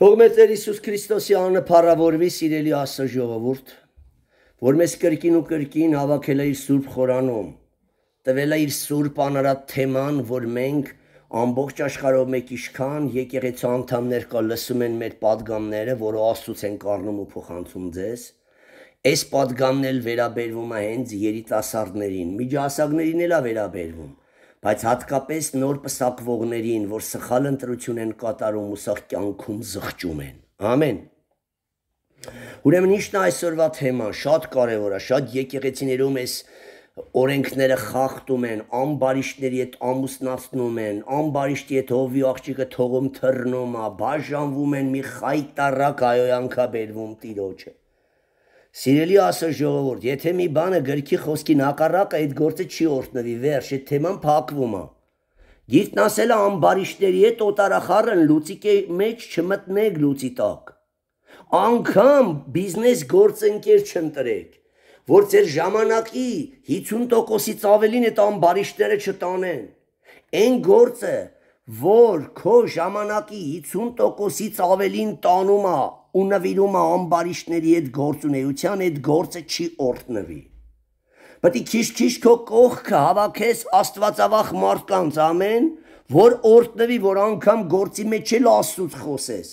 Թող մեծ Տեր Հիսուս Քրիստոսի անունը փառավորվի, սիրելի Աստծո ժողովուրդ, որ մեզ կրկին ու կրկին հավաքել է իր Սուրբ Խորանում, տվել է իր Սուրբ անարատ թեման, որ մենք ամբողջ աշխարհով մեկ իշքան եկեղեցու անդամներ կա լսում են մեր падգամները, որը Աստծուց են կառնում ու փոխանցում ձեզ։ Այս падգամն էլ վերաբերվում է հենց երիտասարդներին, միջասագներին էլ է վերաբերվում բայց հատկապես նոր պսակվողներին, որ սխալ ընտրություն են կատարում ու սախ կյանքում զղջում են։ Ամեն։ Ուրեմն ի՞նչն է այսօրվա թեման, շատ կարևոր է, շատ եկեղեցիներում էս օրենքները խախտում են, ամբարիշտների հետ ամուսնացնում են, ամբարիշտի հետ հովի աղջիկը թողում թռնում է, բաժանվում են մի խայտարակ այո անկա բերվում տիրոջը։ Սիրելի ասո ժողովուրդ, եթե մի բանը գրքի խոսքի նակարակը այդ գործը չի օրտնվի, վերջ այդ թեման փակվում է։ Գիրքն ասել է ամբարիշների հետ օտարախառն լուծիկի մեջ չմտնեք լուծի տակ։ Անկամ բիզնես գործընկեր չընտրեք, որ ձեր ժամանակի 50%-ից ավելին այդ ամբարիշները չտանեն։ Այն գործը, որ քո ժամանակի 50%-ից ավելին տանում է, ու նվիրում է ամբարիշտների այդ գործունեության, այդ գործը չի օրտնվի։ Պետք է քիչ-քիչ քո կողքը հավաքես աստվածավախ մարդկանց ամեն, որ օրտնվի, որ անգամ գործի մեջ էլ աստուց խոսես։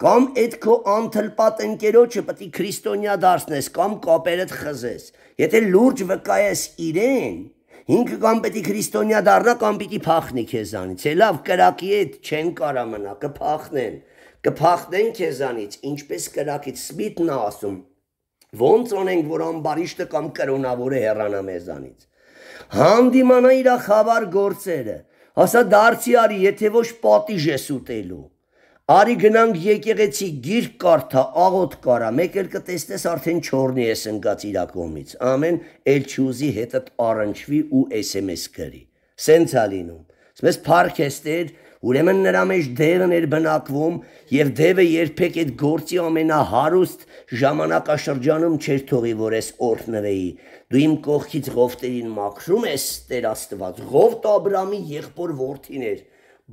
Կամ այդ քո անթլպատ ընկերոջը պետք է քրիստոնյա դարձնես կամ կապերդ խզես։ Եթե լուրջ վկայես իրեն, Ինքը կամ պետք է քրիստոնյա դառնա կամ պիտի փախնի քեզանից։ Է լավ, կրակի հետ չեն կարա մնա, կփախնեն կփախնեն քեզանից, ինչպես կրակից Սմիթն է ասում։ Ոնց անենք, որ ամբարիշտը կամ կրոնավորը հեռանա մեզանից։ Հանդիմանա իր խավար գործերը, ասա դարձի արի, եթե ոչ պատիժ ես ուտելու։ Արի գնանք եկեղեցի գիրք կարդա, աղոտ կարա, մեկ էլ կտեսնես արդեն չորնի ես ընկած իր կողմից։ Ամեն էլ չուզի հետդ առնչվի ու SMS գրի։ Սենց է լինում։ Սմես փարքեստեր, Ուրեմն նրա մեջ դեղն էր բնակվում եւ դևը երբեք այդ գործի ամենահարուստ ժամանակաշրջանում չէր թողի, որ ես օրհնվեի։ Դու իմ կողքից ղովտերին մաքրում ես, Տեր Աստված, ղովտ Աբրամի եղբոր որդին էր,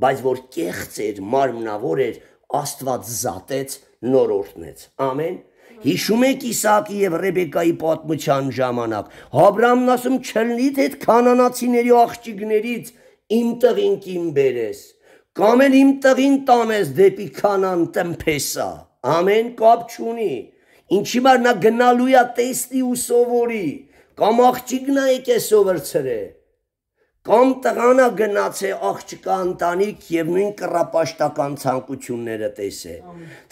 բայց որ կեղծ էր, մարմնավոր էր, Աստված զատեց, նոր օրհնեց։ Ամեն։ Հիշում եք Իսակի եւ Ռեբեկայի պատմության ժամանակ։ Աբրամն ասում՝ «Չլնիդ այդ կանանացիների աղջիկներից» իմ տղին կին բերես կամ են իմ տղին տանես դեպի քանան տնփեսա ամեն կապ չունի ինչի մար նա գնալու է տեսնի ու սովորի կամ աղջիկն է եկեսո վրցրե կամ տղան է գնացե աղջկա ընտանիք եւ նույն կռապաշտական ցանկությունները տեսե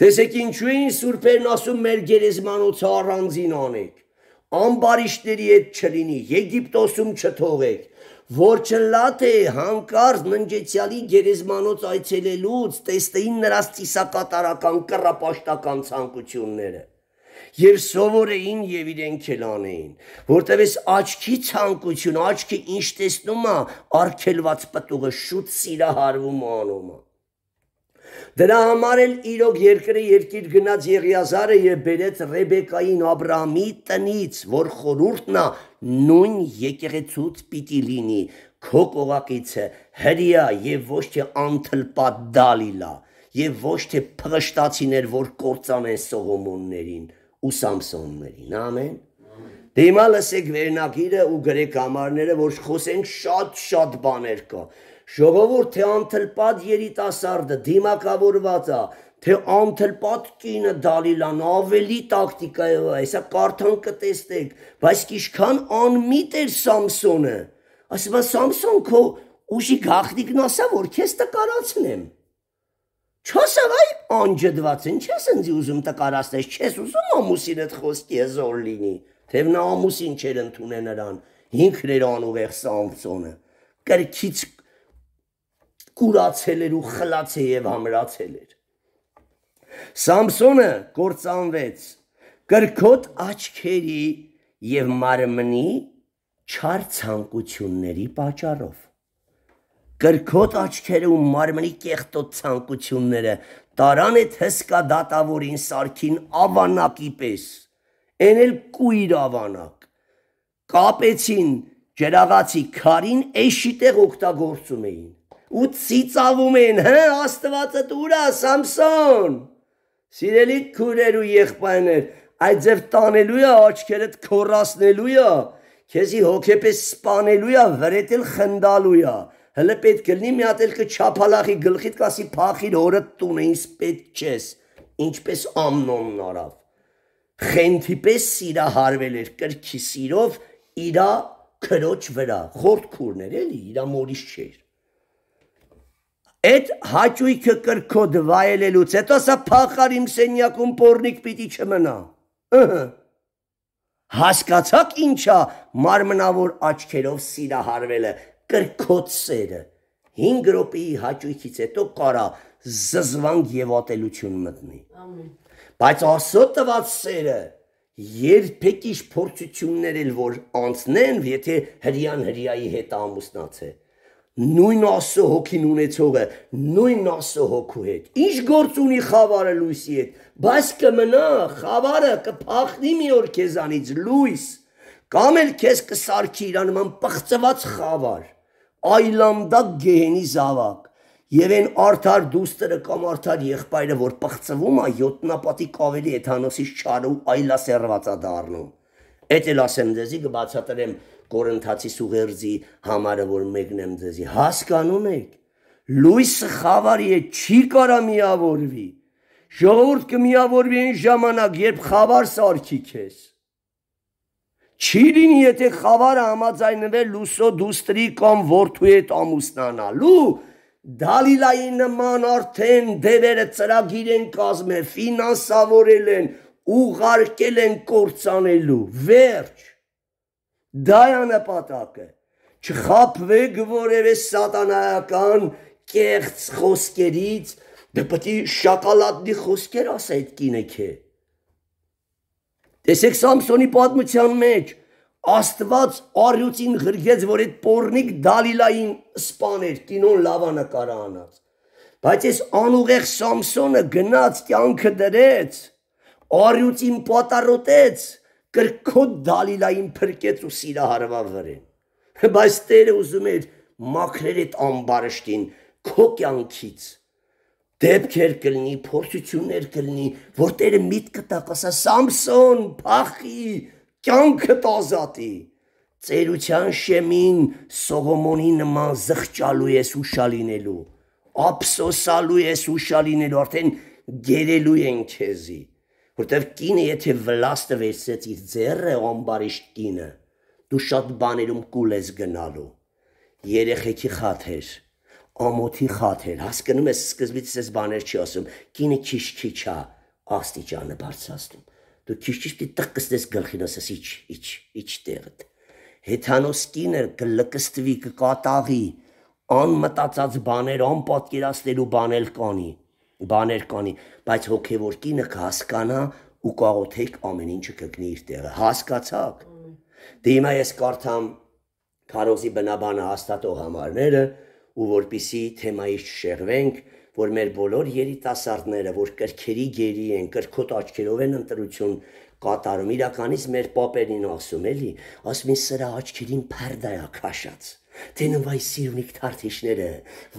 տեսեք ինչու էին սուրբերն ասում մեր գերեզմանոցը առանձին անեք ամբարիշտերի հետ չլինի եգիպտոսում չթողեք որ չլաթե հանկարծ ննջեցյալի գերեզմանոց այցելելուց տեստեին նրա ծիսակատարական կռապաշտական ցանկությունները եւ սովորեին եւ իրենք էլ անեին որտեւ էս աչքի ցանկություն աչքը ինչ տեսնում է արկելված պտուղը շուտ սիրահարվում անում է Դրա համար էլ իրոք երկրի երկիր գնաց Եղիազարը եւ բերեց Ռեբեկային Աբրահամի տնից, որ խորուրդնա նույն եկեղեցուց պիտի լինի քո կողակիցը հրյա եւ ոչ թե անթլպատ դալիլա եւ ոչ թե փղշտացիներ որ կործանեն Սողոմոններին ու Սամսոններին ամեն Դե հիմա լսեք վերնագիրը ու գրեք համարները որ խոսենք շատ-շատ բաներ կա Ժողովուրդ թե անթլպատ երիտասարդը դիմակավորված է թե անթլպատ կինը դալիլան ավելի տակտիկայով է, հեսա կարթան կտեսնեք, բայց ինչքան անմիտ էր Սամսոնը։ Ասում եմ Սամսոն քո ուժի գախնիկն ասա, որ քեզ տկարացնեմ։ Չասավ այ անջդված են, չես ինձ ուզում տկարացնես, չես ուզում ամուսինդ խոսքի հզոր լինի, թեև նա ամուսին չեր ընդունե նրան, ինքն էր անուղեղ Սամսոնը։ Կրքից կուրացել էր ու խլացել եւ համրացել էր։ Սամսոնը կործանվեց կրկոտ աչքերի եւ մարմնի չար ցանկությունների պատճառով։ Կրկոտ աչքերը ու մարմնի կեղտոտ ցանկությունները տարան այդ հսկա դատավորին սարքին ավանակի պես։ Էն էլ կույր ավանակ։ Կապեցին ջրաղացի քարին էշիտեղ օգտագործում էին։ Ու ծիծաղում էին, հա, Աստվածը դուրա, Սամսոն։ Սիրելի քուրեր ու եղբայրներ, այդ ձև տանելու է աչքերդ քորացնելու է, քեզի հոգեպես սպանելու է, վրետել խնդալու է։ Հələ պետք լինի մի հատ էլ կչափալախի գլխիդ կասի փախիր օրը տուն ինձ պետք չես, ինչպես ամնոնն արավ։ Խենթիպես սիրա հարվել էր կրքի սիրով իրա քրոջ վրա, խորտ քուրներ էլի, իրա մորից չէր։ Այդ հաճույքը կրկոտ վայելելուց հետո սա փախար իմ սենյակում pornik պիտի չմնա։ Ըհը։ Հասկացաք ինչա մարմնավոր աչքերով սիրահարվելը, կրկոտ սերը։ 5 րոպեի հաճույքից հետո կարա զզվանք եւ ատելություն մտնի։ Ամեն։ Բայց աստծո տված սերը երբեք իշ փորձություններ էլ որ անցնեն, եթե հрьян հрьяի հետ ամուսնացե նույն աստծո հոգին ունեցողը, նույն աստծո հոգու հետ։ Ինչ գործ ունի խավարը լույսի հետ, բայց կմնա խավարը կփախնի մի օր քեզանից լույս, կամ էլ քեզ կսարքի իր նման պղծված խավար, այլանդակ գեհենի զավակ։ Եվ այն արդար դուստրը կամ արդար եղբայրը, որ պղծվում է յոտնապատի կավելի հեթանոսից չարու այլասերվածա դառնում։ Էդ էլ ասեմ դեզի կբացատրեմ դա Կորընթացի սուղերձի համարը, որ մեկնեմ ձեզի, հասկանում եք։ Լույսը խավարի է, չի կարա միավորվի։ Ժողովուրդ կմիավորվի այն ժամանակ, երբ խավար սարքի քեզ։ Չի լինի, եթե խավարը համաձայնվեր լուսո դուստրի կամ որդու հետ ամուսնանալու, դալիլայի նման արդեն դևերը ծրագիր են կազմել, ֆինանսավորել են, ուղարկել են կործանելու, վերջ։ Դա է նպատակը։ Չխափվեք որևէ սատանայական կեղծ խոսքերից, դե պետք է շոկոլադնի խոսքեր ասա այդ կինը քե։ Տեսեք Սամսոնի պատմության մեջ Աստված արյուծին ղրգեց, որ այդ Պորնիկ Դալիլային սպաներ կինոն լավանկար անած։ Բայց այս անուղեղ Սամսոնը գնաց կյանքը դրեց, արյուծին պատառոտեց, կրկոտ դալիլային փրկեց ու սիրահարվա վրեն։ Բայց Տերը ուզում էր մաքրել այդ ամբարշտին քո կյանքից։ Դեպքեր կլինի, փորձություններ կլինի, որ Տերը միտքը տակ ասա Սամսոն, փախի, կյանքդ ազատի։ Ծերության շեմին Սողոմոնի նման զղճալու ես ուշալինելու, ափսոսալու ես ուշալինելու, արդեն գերելու են քեզի որտեվ կինը եթե վլաստը վերցրեց իր ձեռը ամբարիշտ կինը, դու շատ բաներում կուլ ես գնալու։ Երեխեքի խաթեր, ամոթի խաթեր, հասկանում ես սկզբից ես բաներ չի ասում, կինը քիչ-քիչա աստիճանը բարձրացնում։ Դու քիչ-քիչ պիտի տկստես գլխին ասես իչ, իչ, իչ տեղդ։ Հեթանոս կինը կլկստվի, կկատաղի, անմտածած բաներ, անպատկերացնելու բանել կանի։ ան բաներ կանի, բայց հոգևոր կինը կհասկանա ու կաղոթեք ամեն ինչը կգնի իր տեղը։ Հասկացաք։ Դե հիմա ես կարդամ Քարոզի բնաբանը հաստատող համարները, ու որpիսի թեմայից շեղվենք, որ մեր բոլոր երիտասարդները, որ կրքերի գերի են, կրքոտ աչքերով են ընտրություն կատարում, իրականից մեր պապերին ասում էլի, ասում ինձ սրա աչքերին փերդայա քաշած։ Տենը վայ սիրունիկ թարթիշները,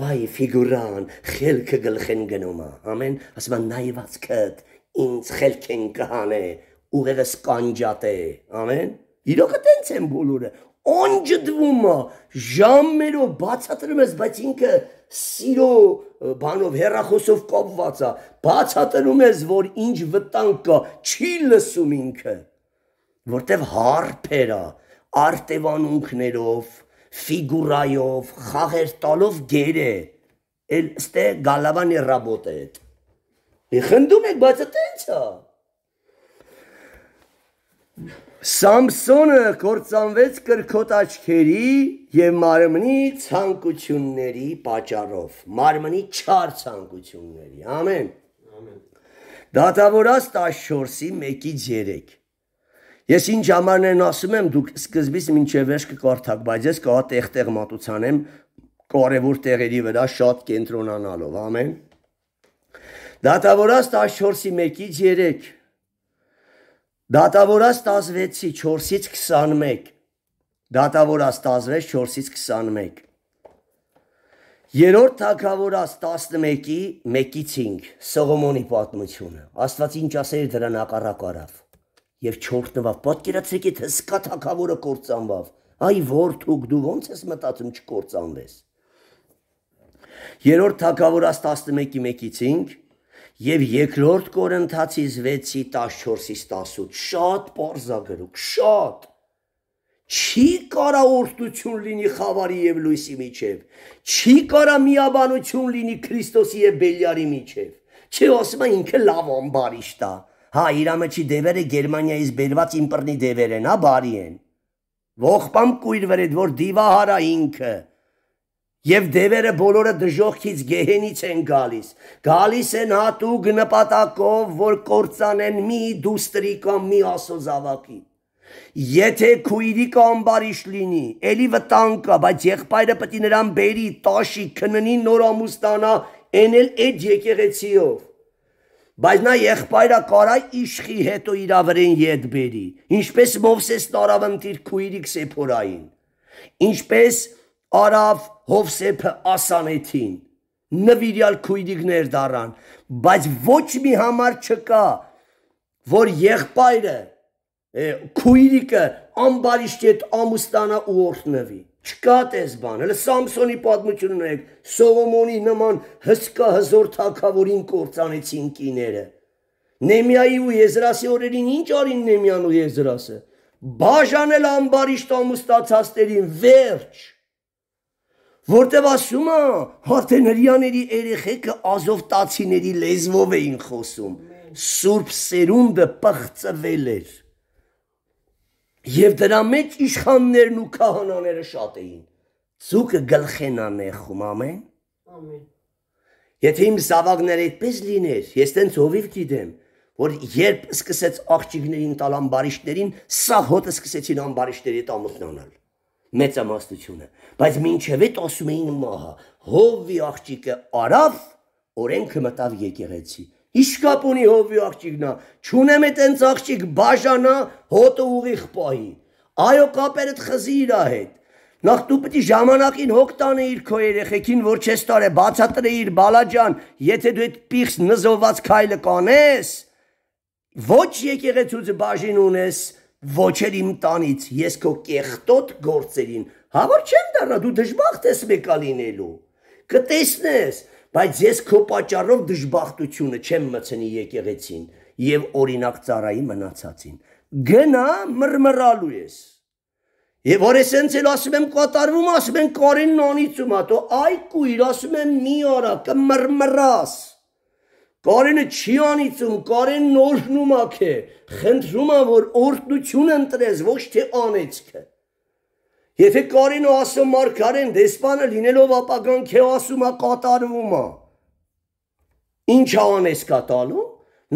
վայ ֆիգուրան, խելքը գլխեն գնում է։ Ամեն ասում են նայվածքդ, ինձ խելքեն կհանե, ուղեղս կանջատե։ Ամեն։ Իրոք այտենց են բոլորը։ Օնջը դվում է, ժամերով բացատրում ես, բայց ինքը սիրո բանով հերախոսով կապված է։ Բացատրում ես, որ ինչ վտանգ կա, չի լսում ինքը, որտեվ հարփերա արտևանունքներով ֆիգուրայով, խաղեր տալով գեր է։ Էլ ստե գալավանի ռաբոտ է այդ։ Մի խնդում եք, բայց այդտենց է։ Սամսոնը կործանվեց կրկոտ աչքերի եւ մարմնի ցանկությունների պատճառով, մարմնի չար ցանկությունների։ Ամեն։ Ամեն։ Դատավորած 14-ի 1-ից 3 Ես ինչ ժամանեն ասում եմ, դուք սկզբից մինչև վերջ կկարդաք, բայց ես կա տեղ-տեղ մատուցան եմ կարևոր տեղերի վրա շատ կենտրոնանալով, ամեն։ Դատավորած 14-ի 1-ից 3 Դատավորած 16-ի 4-ից 21 Դատավորած 16 4-ից 21 Երորդ թագավորած 11-ի 1-ից 5 Սողոմոնի պատմությունը Աստված ինչ ասել դրան հակառակ արավ եւ չորտնվավ։ Պատկերացեք, եթե սկա թակավորը կործանվավ։ Այ որդուք դու ո՞նց ես մտածում չկործանվես։ Երրորդ թակավորած 11-ի 1-ից 5 եւ երկրորդ կորընթացից 6-ի 14-ից 18 շատ բարձագրուկ, շատ Չի կարա օրտություն լինի խավարի եւ լույսի միջև։ Չի կարա միաբանություն լինի Քրիստոսի եւ Բելյարի միջև։ Չի ասում ինքը լավ ամբարիշտ է։ Հա, իրամեջի դևերը Գերմանիայից բերված իմպռնի դևեր են, հա, բարի են։ Ողբամ կույր վրեդ, որ դիվահարա ինքը։ Եվ դևերը բոլորը դժողքից գեհենից են գալիս։ Գալիս են հատուկ նպատակով, որ կործանեն մի դուստրի կամ մի ասոզավակի։ Եթե քույրի կամ բարիշ լինի, ելի վտանգա, բայց եղբայրը պետք է նրան բերի, տաշի, քննի նոր ամուսնանա, էն էլ այդ եկեղեցիով։ Բայց նա եղբայրը կարա իշխի հետո իրավրեն ետ բերի, ինչպես Մովսեսն արավ ընտիր քույրիկ Սեփորային, ինչպես արավ Հովսեփը Ասանեթին, նվիրյալ քույրիկներ դարան, բայց ոչ մի համար չկա, որ եղբայրը քույրիկը ամբարիշտ այդ ամուսնանա ու օրհնվի չկա տես բան, հələ Սամսոնի պատմությունն ունեք, Սողոմոնի նման հսկա հզոր թագավորին կործանեցին կիները։ Նեմիայի ու Եզրասի օրերին ինչ արին Նեմիան ու Եզրասը։ Բաժանել ամբարիշ տամու ստացածներին վերջ։ Որտեւ ասում է, հարթեներյաների երեխեքը ազովտացիների լեզվով էին խոսում։ Սուրբ սերունդը պղծվել էր։ Եվ դրա մեջ իշխաններն ու քահանաները շատ էին։ Ցուկը գլխենան է խում ամեն։ Ամեն։ Եթե իմ զավակները այդպես լիներ, ես տենց հովիվ գիտեմ, որ երբ սկսեց աղջիկներին տալ ամբարիշներին, սա հոտը սկսեցին ամբարիշների հետ ամուսնանալ։ Մեծ ամաստությունը, բայց մինչև այդ ասում էին մահա, հովի աղջիկը արավ, օրենքը մտավ եկեղեցի։ Իշկապ ունի հովի աղջիկնա, չունեմ է տենց աղջիկ բաժանա հոտը ուղիղ պահի։ Այո կապերդ խզի իրա հետ։ Նախ դու պետք է ժամանակին հոգ տանը իր քո երեխեքին, որ չես տարե, բացատրե իր բալաջան, եթե դու այդ պիղծ նզովված քայլը կանես, ոչ եկեղեցուց բաժին ունես, ոչ էլ իմ տանից, ես քո կեղտոտ գործերին, հավար չեմ դառնա, դու դժբախտ ես մեկա լինելու։ Կտեսնես, Բայց ես քո պատճառով դժբախտությունը չեմ մցնի եկեղեցին եւ օրինակ ծառայի մնացածին։ Գնա մռմռալու ես։ Եվ որ էսենց էլ ասում եմ կատարվում, ասում են Կարենն անիծում ա, թո այ քույր ասում եմ մի օրա կմռմռաս։ Կարենը չի անիծում, Կարենն օրհնում ա քե։ Խնդրում ա որ օրհնություն ընտրես, ոչ թե անեծքը։ Եթե Կարեն ու Ասո Մարգարեն դեսպանը լինելով ապագան քեո ասումա կատարվում է։ Ինչ անես կտալու։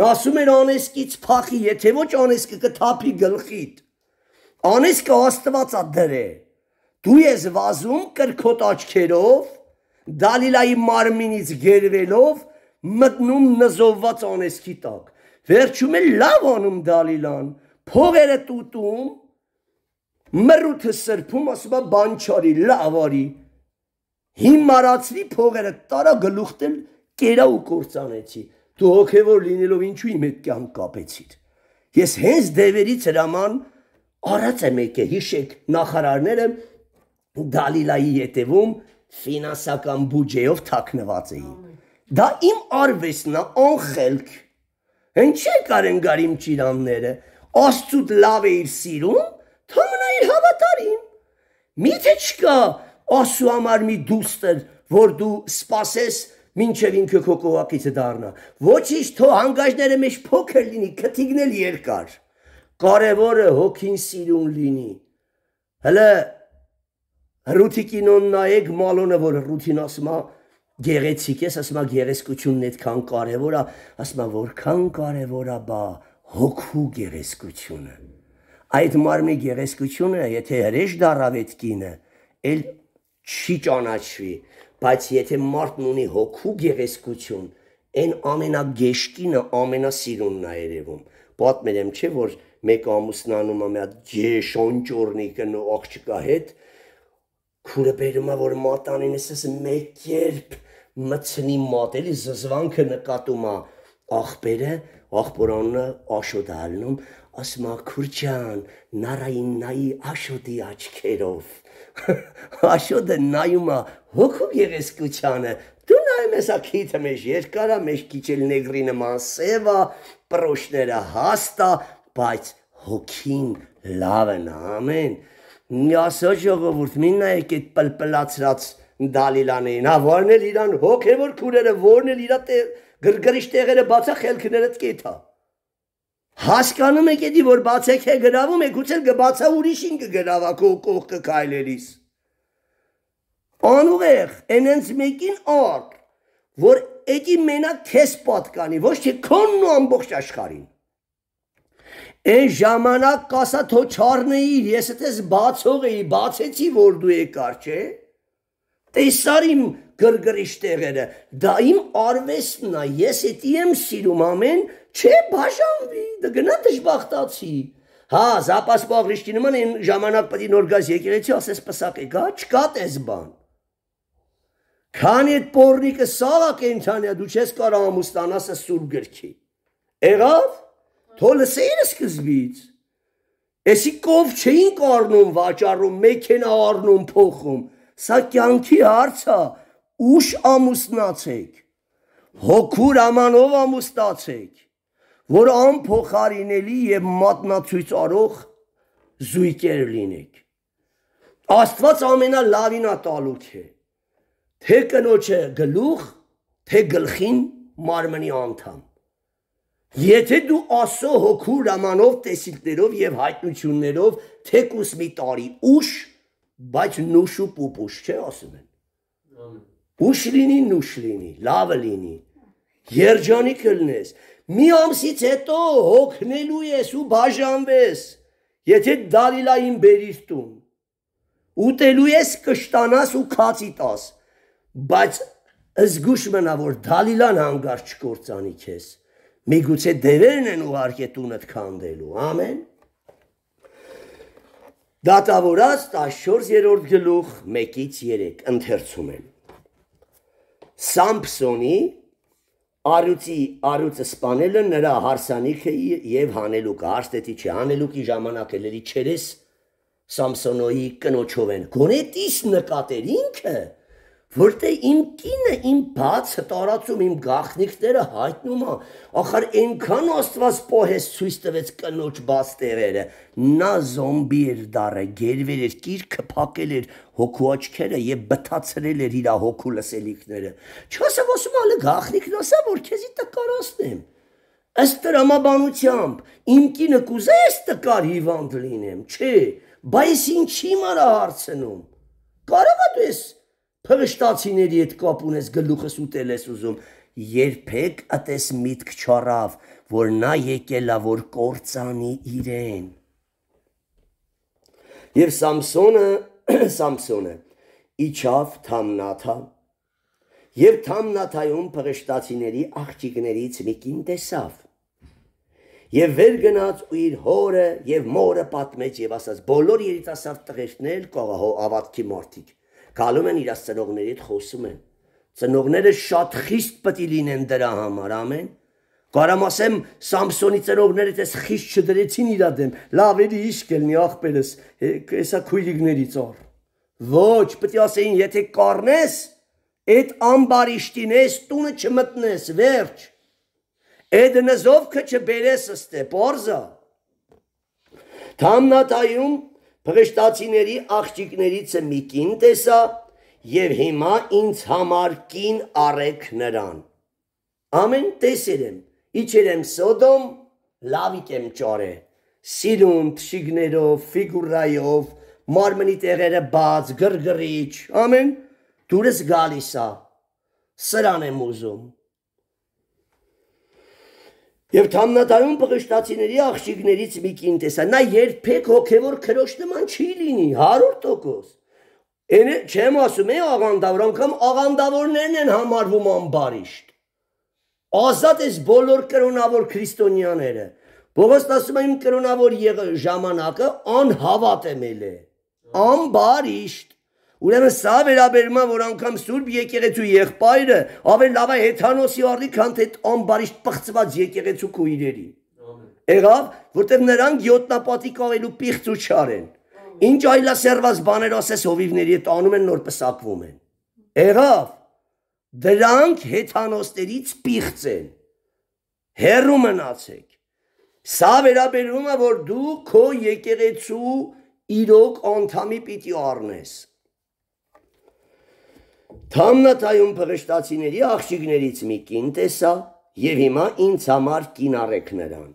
Նա ասում էր անեսկից փախի, եթե ոչ անեսկը կթափի գլխիդ։ Անեսկը Աստվածա դրե։ Դու ես վազում կրկոտ աչքերով, Դալիլայի մարմինից գերվելով, մտնում նզովված անեսկի տակ։ Վերջում է լավ անում Դալիլան, փողերը տուտում, մռութը սրբում ասում է բան չարի, լավ արի։ Հիմարացրի փողերը տարա գլուխտել կերա ու կործանեցի։ Դու հոգևոր լինելով ինչու իմ հետ կյանք կապեցիր։ Ես հենց դևերից հրաման առած եմ եկել, հիշեք, նախարարները Դալիլայի ետևում ֆինանսական բյուջեով թաքնված էին։ Դա իմ արվեստն է, անխելք։ Ինչ է կարեն գարիմ ճիրանները։ Աստծուդ լավ է իր սիրուն, Միթե չկա Աստծո համար մի դուստեր, որ դու սпасես մինչև ինքը քո կողակիցը դառնա։ Ոչինչ թո հանգաճները մեջ փոքր լինի, քթիգնել երկար։ Կարևորը հոգին սիրուն լինի։ Հələ հրութի կինոն նայեք մալոնը, որ հրութին ասում է գեղեցիկ ես, ասում է գեղեցկությունն այդքան կարևոր է, ասում է որքան կարևոր է բա հոգու գեղեցկությունը այդ մարմնի գեղեցկությունը, եթե հրեշ դառավ այդ կինը, էլ չի ճանաչվի, բայց եթե մարդն ունի հոգու գեղեցկություն, այն ամենագեշկինը, ամենասիրունն է երևում։ Պատմել եմ, չէ, որ մեկ ամուսնանում է մի հատ ջեշոնճորնիկն ու աղջկա հետ, քուրը բերում է, որ մատանին էսս մեկ երբ մցնի մատ, էլի զզվանքը նկատում է աղբերը, աղբորանը աշոտ է հալնում, ասում է քուրջան նարային նայի աշոտի աչքերով աշոտը նայում է հոգու գեղեցկությանը դու նայում ես ակիթը մեջ երկարա մեջ քիչել նեգրի նման սևա պրոշները հաստա բայց հոգին լավն ամեն մի ասո ժողովուրդ մի նայեք այդ պլպլացրած դալիլանին, հա, որն էլ իրան հոգևոր քուրերը, որն էլ իրա գրգրիչ տեղերը բացա խելքներդ կետա։ Հասկանում եք էդի, որ բացեք է գրավում եք, ուծել գբացա ուրիշին կգրավա քո կող կքայլելիս։ Անուղեղ, այնենց մեկին արդ, որ էդի մենակ քեզ պատկանի, ոչ թե քոնն ու ամբողջ աշխարհին։ Այն ժամանակ կասա թո չառնեի, ես էտես բացող էի, բացեցի որ դու եկար, չէ՞։ Տեսար իմ գրգռիչ տեղերը, դա իմ արվեստն է, ես էտի եմ սիրում ամեն ինչ Չէ, բաժանվի, դա դե գնա դժբախտացի։ Հա, զապասպող լիշտի նման այն ժամանակ պետք է նոր գազ եկեղեցի ասես պսակե գա, հա, չկա տես բան։ Քանի այդ պորնիկը սաղա կենթանիա, դու չես կարող ամուսնանաս է սուրբ գրքի։ Եղավ, թո լսեին սկզբից։ Էսի կով չէին կառնում, վաճառում, մեքենա առնում, փոխում։ Սա կյանքի հարց է, ուշ ամուսնացեք։ Հոգուր ամանով ամուսնացեք որ անփոխարինելի եւ մատնացույց արող զույգեր լինեք։ Աստված ամենալավին է տալու քե։ Թե կնոջը գլուխ, թե գլխին մարմնի անդամ։ Եթե դու ասո հոգու ռամանով տեսիլներով եւ հայտնություններով թե կուս մի տարի ուշ, բայց նուշ ու պուպուշ չէ ասում են։ Ուշ լինի, նուշ լինի, լավը լինի։ Երջանիկ լինես, Մի ամսից հետո հոգնելու ես ու բաժանվես, եթե դալիլային բերիր տուն։ Ուտելու ես կշտանաս ու քացի տաս, բայց զգուշ մնա, որ դալիլան հանգար չկործանի քեզ։ Միգուցե դերերն են ուղարկե տունդ քանդելու, ամեն։ Դատավորած 14-րդ գլուխ 1-ից 3 ընթերցում եմ։ Սամփսոնի Արյուծի արյուծը սپانելը նրա հարսանիքը եւ հանելուկ հարստեթի չի հանելուկի ժամանակ էլերի չերես Սամսոնոյի կնոջով են։ Գոնե տիս նկատեր ինքը որտեղ իմ կինը իմ բացը տարածում իմ գախնիկները հայտնում է ախր այնքան աստված պահես ցույց տվեց կնոջ բաց տերերը նա զոմբի էր դարը գերվել էր կիրքը փակել էր հոգու աչքերը եւ բթացրել էր իր հոգու լսելիքները չասեմ ասում ալը գախնիկն ասա որ քեզի տկարացնեմ ըստ դրամաբանությամբ իմ կինը կուզե ես տկար հիվանդ լինեմ չէ բայց ինչի՞ մարա հարցնում կարող ես Փղշտացիների հետ կապ ունես, գլուխս ուտել ես ուզում։ Երբեք ատես միտք չառավ, որ նա եկելա, որ կործանի իրեն։ Եվ Սամսոնը, Սամսոնը իջավ Թամնաթա։ Եվ Թամնաթայում փղշտացիների աղջիկներից մի կին տեսավ։ Եվ վեր գնաց ու իր հորը եւ մորը պատմեց եւ ասաց. բոլոր երիտասարդ տղերքն էլ կողահո ավատքի մարդիկ գալում են իրաց ծնողների հետ խոսում են։ Ծնողները շատ խիստ պետք է լինեն դրա համար, ամեն։ Կարամ ասեմ Սամսոնի ծնողները դες խիստ չդրեցին իր դեմ։ Լավ էլի իշք էլ մի ախպերս, հեսա քույրիկների ծոր։ Ոչ, պետք է ասեին, եթե կառնես, այդ ամբարիշտին ես տունը չմտնես, վերջ։ Այդ նզովքը չբերես ըստե, բորզա։ Թամնաթայում Փղշտացիների աղջիկներից մի կին տեսա եւ հիմա ինձ համար կին արեք նրան։ Ամեն տեսեր եմ, իջեր եմ Սոդոմ, լավիկ եմ ճորե։ Սիրուն թշիգներով, ֆիգուրայով, մարմնի տեղերը բաց, գրգռիչ, ամեն դուրս գալիս է։ Սրան եմ ուզում։ Եվ Թամնադայում բղշտացիների աղջիկներից մի կին տեսա, նա երբեք հոգևոր քրոշ նման չի լինի, 100%։ Էն չեմ ասում, է աղանդավոր, անգամ աղանդավորներն են համարվում անբարիշտ։ Ազատ էս բոլոր կրոնավոր քրիստոնյաները։ Պողոսն ասում է իմ կրոնավոր ժամանակը անհավատ եմ ելե։ Անբարիշտ։ Ուրեմն սա վերաբերմա, որ անգամ Սուրբ եկեղեցու եղբայրը ավելի լավ է հեթանոսի առի, քան թե ամբարիշտ պղծված եկեղեցու քույրերի։ Եղավ, որտեղ նրանք յոտնապատիկ ավելու պիղծ ու չար են։ Ինչ այլասերված բաներ ասես հովիվների հետ անում են նոր պսակվում են։ Եղավ, դրանք հեթանոսներից պիղծ են։ Հերու մնացեք։ Սա վերաբերում է, որ դու քո եկեղեցու իրոք անդամի պիտի առնես Թամնաթայում փղշտացիների աղջիկներից մի կին տեսա եւ հիմա ինձ համար կին արեք նրան։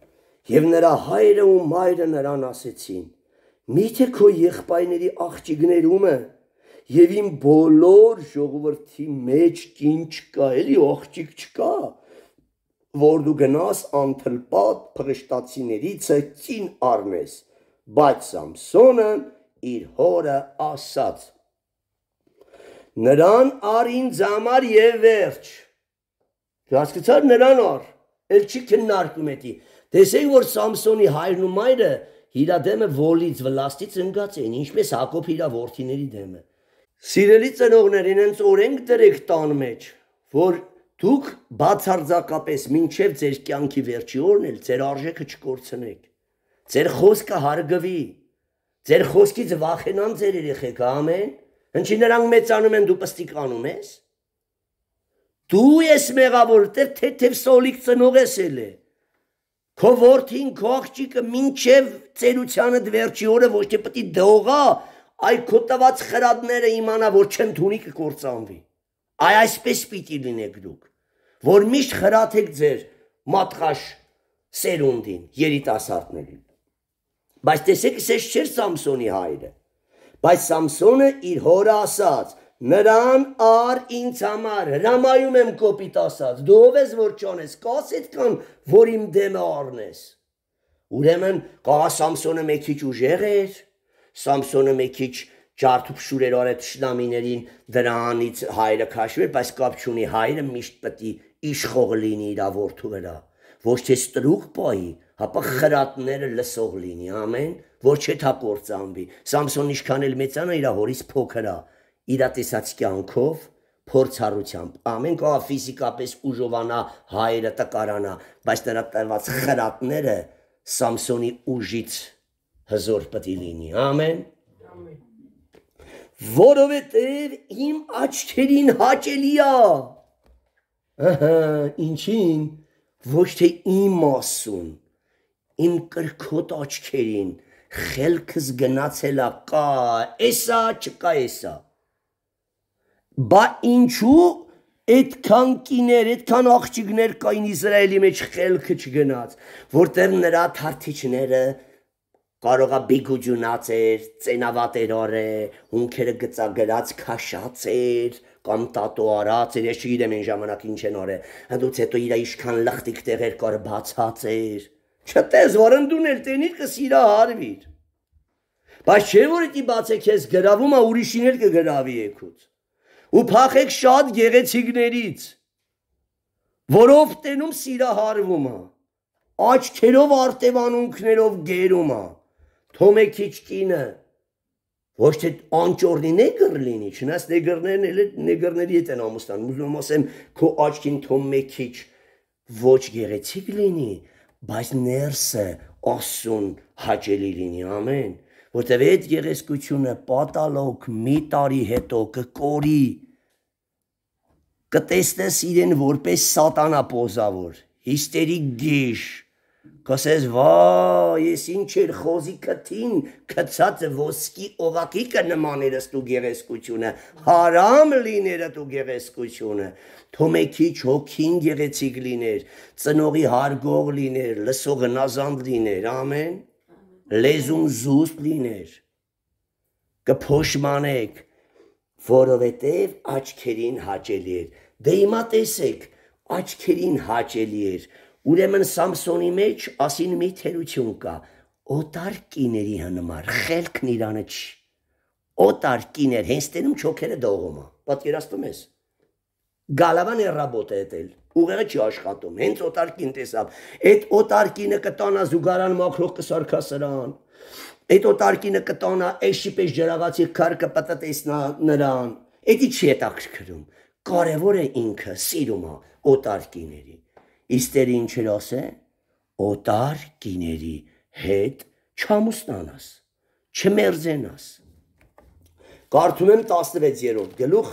Եվ նրա հայրը ու մայրը նրան ասեցին. Միթե քո եղբայրների աղջիկներումը եւ իմ բոլոր ժողովրդի մեջ կին չկա, էլի աղջիկ չկա, որ դու գնաս անթլպատ փղշտացիներիցը կին առնես։ Բայց Սամսոնը իր հորը ասաց նրան առ ինձ համար եւ վերջ։ Հասկացար նրան առ, ել չի քննարկում էտի։ Տեսեք որ Սամսոնի հայրն ու մայրը հիրադեմը ոլից վլաստից ընկած էին, ինչպես Հակոբ իր որդիների դեմը։ Սիրելի ծնողներ, ինենց օրենք դրեք տան մեջ, որ դուք բացարձակապես մինչև ձեր կյանքի վերջի օրն էլ ձեր արժեքը չկորցնեք։ Ձեր խոսքը հարգվի։ Ձեր խոսքից վախենան ձեր երեխեք, ամեն։ Ինչի նրանք մեծանում են դու պստիկանում ես։ Դու ես մեղավոր, դեռ թեթև սոլիկ ծնող ես էլ է։ Քո որդին, քո աղջիկը մինչև ծերությանը դվերջի օրը ոչ թե պետք է դողա, այ քո տված խրատները իմանա, որ չեն թունի կկործանվի։ Այ այսպես պիտի լինեք դուք, որ միշտ խրաթեք ձեր մատխաշ սերունդին, երիտասարդներին։ Բայց տեսեք, ես չէր Սամսոնի հայրը։ Բայց Սամսոնը իր հորը ասաց. նրան ար ինձ համար, հրամայում եմ կոպիտ ասաց, դու ով ես, որ չանես, կաս այդքան, որ իմ դեմը առնես։ Ուրեմն կահա Սամսոնը մի քիչ ուժեղ էր, Սամսոնը մի քիչ ջարդուփ շուրեր արե ճշնամիներին դրանից հայրը քաշվել, բայց կապ չունի հայրը միշտ պետք է իշխող լինի իր որդու վրա ոչ թե ստրուկ պայի, հապա խրատները լսող լինի, ամեն որ չէ թա կործանվի։ Սամսոնն ինչքան էլ մեծանա, իր հորից փոքր է։ Իր տեսած կյանքով փորձառությամբ ամեն կողա ֆիզիկապես ուժովանա հայրը տկարանա, բայց նրա տված խրատները Սամսոնի ուժից հզոր պետք է լինի։ Ամեն։ Որովհետև իմ աչքերին հաճելի է։ Ահա, ինչին ոչ թե իմ ասուն, իմ կրկոտ աչքերին, խելքս գնացել է կա, էսա չկա էսա։ Բա ինչու այդքան կիներ, այդքան աղջիկներ կային Իսրայելի մեջ խելքը չգնաց, որտեղ նրա թարթիչները կարողա բիգուջունած էր, ծենավատերոր է, հունքերը գծագրած քաշած էր, կամ տատուարած էր, ես չգիտեմ այն ժամանակ ինչ են արել։ Հնդուց հա հետո իրա իշքան լխտիկ տեղեր կար բացած էր չտես որ ընդունել տենիդ կսիրահարվիր բայց չէ որ դի բացե քեզ գրավում ա ուրիշիներ կգրավի եկուց ու փախեք շատ գեղեցիկներից որով տենում սիրահարվում ա աչքերով արտևանունքներով գերում ա թոմե քիչ կինը ոչ թե անճորնի նեգր լինի, չնայած նեգրներն էլ նեգրների հետ են ամուսնանում, ուզում ասեմ, քո աչքին թոմ մեկիչ ոչ գեղեցիկ լինի, բայց ներսը ասուն հաճելի լինի ամեն, որտեվ այդ գեղեցկությունը պատալոք մի տարի հետո կկորի, կտեսնես իրեն որպես սատանա պոզավոր, հիստերի գիշ, Կասես, «Վա, ես ինչ էր խոզի քթին, քցած ոսկի օղակի կնմաներս դու գեղեցկությունը, հարամ լիները դու գեղեցկությունը»։ Թո մեկի չոքին գեղեցիկ լիներ, ծնողի հարգող լիներ, լսող հնազանդ լիներ, ամեն։ Լեզուն զուսպ լիներ։ Կփոշմանեք, որովհետև աչքերին հաճելի էր։ Դե հիմա տեսեք, աչքերին հաճելի էր։ Ուրեմն Սամսոնի մեջ ասին մի թերություն կա. օտար կիների հնար, խելքն իրանը չի։ Օտար կիներ հենց տենում չոքերը դողում է։ Պատկերացնում ես։ Գալավան է ռաբոտ է դել։ Ուղեղը չի աշխատում։ Հենց օտարկին տեսավ։ Այդ օտարկինը կտանա զուգարան մաքրող կսարքա սրան։ Այդ օտարկինը կտանա էշիպես ջրաղացի քարկը պատտեսնա նրան։ Էդի չի հետաքրքրում։ Կարևոր է ինքը, սիրում է օտարկիներին իսկ դեր ինչեր ասե օտար գիների հետ չամուսնանաս չմերձենաս Կարդում եմ 16-րդ գլուխ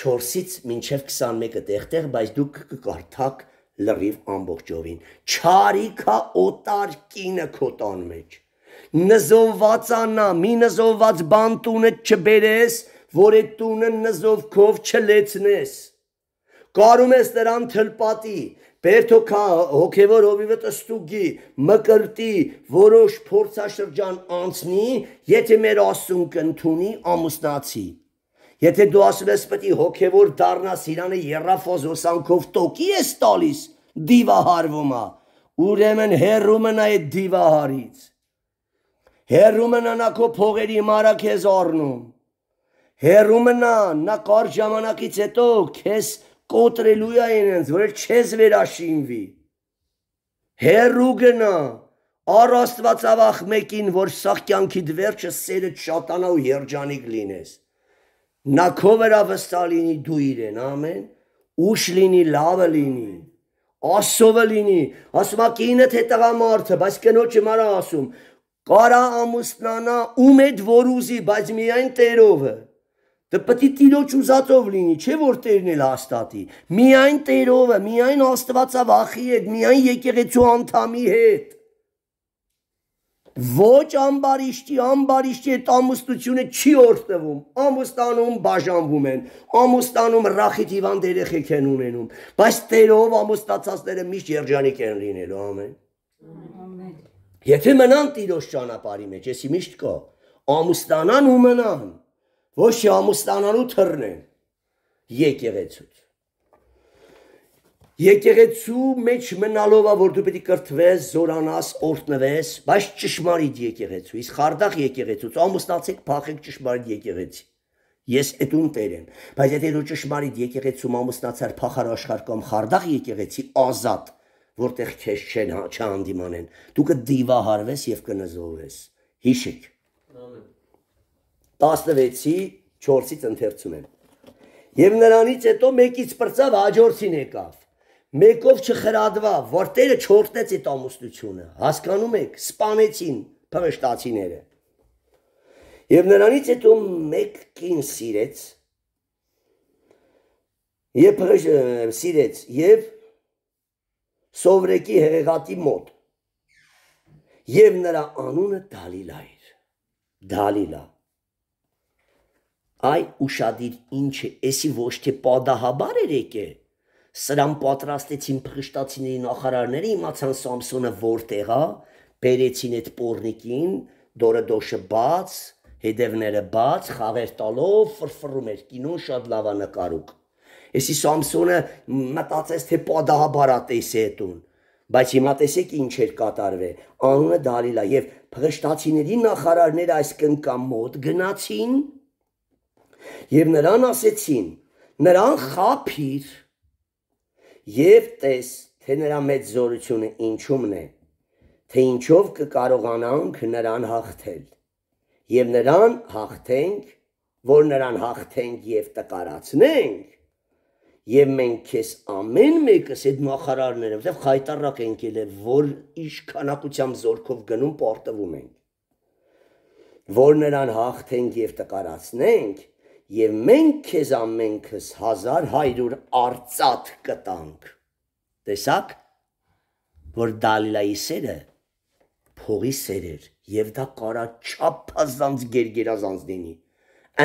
4-ից մինչև 21-ը տեղտեղ, բայց դուք կկարդաք լրիվ ամբողջովին։ Չարիքա օտար կինը քո տան մեջ։ Նզովվածանա, մի նզովված բան տունը չբերես, որ այդ տունը նզովքով չլեցնես։ չլ Կարում ես նրան թլպատի, Բերթո հոգևոր հովիվը տստուգի, մկրտի, որոշ փորձաշրջան անցնի, եթե մեր Աստուն կընդունի ամուսնացի։ Եթե դու ասում ես պետք է հոգևոր դառնաս Իրանը երրաֆոզ հոսանքով տոկի ես տալիս, դիվահարվում է։ Ուրեմն հերումն այդ դիվահարից։ Հերումն նա քո փողերի մարա քեզ առնում։ Հերումն նա նա կար ժամանակից հետո քեզ կոտրելու է իրենց, որ չես վերաշինվի։ Հերու գնա, առ Աստվածավախ մեկին, որ սաղ կյանքիդ վերջը սերը շատանա ու երջանիկ լինես։ Նա քո վրա վստահ լինի դու իրեն, ամեն, ուշ լինի, լավը լինի։ Ասովը լինի, ասում է կինդ հետ տղամարդը, բայց կնոջը մարա ասում, կարա ամուսնանա ում հետ որ ուզի, բայց միայն Տերովը։ Դե պետք է տիրոջ ուզածով լինի, չէ՞ որ Տերն էլ հաստատի։ Միայն Տերովը, միայն Աստվածավախի հետ, միայն եկեղեցու անդամի հետ։ Ոչ ամբարիշտի, ամբարիշտի այդ ամուսնությունը չի օրտվում։ Ամուսնանում բաժանվում են, ամուսնանում ռախիտ հիվանդ երեխեք են ունենում, բայց Տերով ամուսնացածները միշտ երջանիկ են լինելու, ամեն։ Ամեն։ Եթե մնան Տիրոջ ճանապարհի մեջ, էսի միշտ կա։ Ամուսնանան ու մնան։ Ամեն ոչ թե ամուսնանալու թռն են եկեղեցուց Եկեղեցու մեջ մնալովա որ դու պետք է կրթվես, զորանաս, օրտնվես, բայց ճշմարիտ եկեղեցու, իսկ խարդախ եկեղեցուց ամուսնացեք, փախեք ճշմարիտ եկեղեցի։ Ես այդուն տեր եմ, բայց եթե դու ճշմարիտ եկեղեցում ամուսնացար փախար աշխարհ կամ խարդախ եկեղեցի ազատ, որտեղ քեզ չեն չհանդիմանեն, դու կդիվահարվես եւ կնզովես։ Հիշեք։ Ամեն։ 16-ի 4-ից ընթերցում եմ։ Եվ նրանից հետո մեկից պրծավ հաջորդին եկավ։ Մեկով չխրադվավ, որ Տերը չորտնեց այդ ամուսնությունը։ Հասկանում եք, սպանեցին փղշտացիները։ Եվ նրանից հետո մեկ կին սիրեց, եւ սիրեց եւ Սովրեկի հեղեղատի մոտ։ Եվ նրա անունը Դալիլա էր։ Դալիլա։ Հայ ուշադիր ինչ է, էսի ոչ թե պատահաբար էր եկե։ Սրան պատրաստեցին փղշտացիների նախարարները, իմացան Սամսոնը որտեղ է, բերեցին այդ պորնիկին, դորը դոշը բաց, հետևները բաց, խաղեր տալով ֆրֆռում էր կինոն շատ լավա նկարուկ։ Էսի Սամսոնը մտածեց թե պատահաբար է տեսե այդուն, բայց հիմա տեսեք ինչ էր կատարվել։ Անունը Դալիլա եւ փղշտացիների նախարարները այս կնկա մոտ գնացին, Եվ նրան ասեցին. նրան խափիր եւ տես, թե նրա մեծ զորությունը ինչումն է, թե ինչով կկարողանանք նրան հաղթել։ Եվ նրան հաղթենք, որ նրան հաղթենք եւ տկարացնենք, եւ մենք քեզ ամեն մեկս այդ նախարարները, որտեղ խայտարակ ենք ելել, որ իշքանակությամբ զորքով գնում պարտվում ենք, որ նրան հաղթենք եւ տկարացնենք, եւ մենք քեզ ամենքս 1100 արծաթ կտանք։ Տեսակ, որ Դալիլայի սերը փողի սեր էր եւ դա կարա չափազանց գերգերազանց լինի։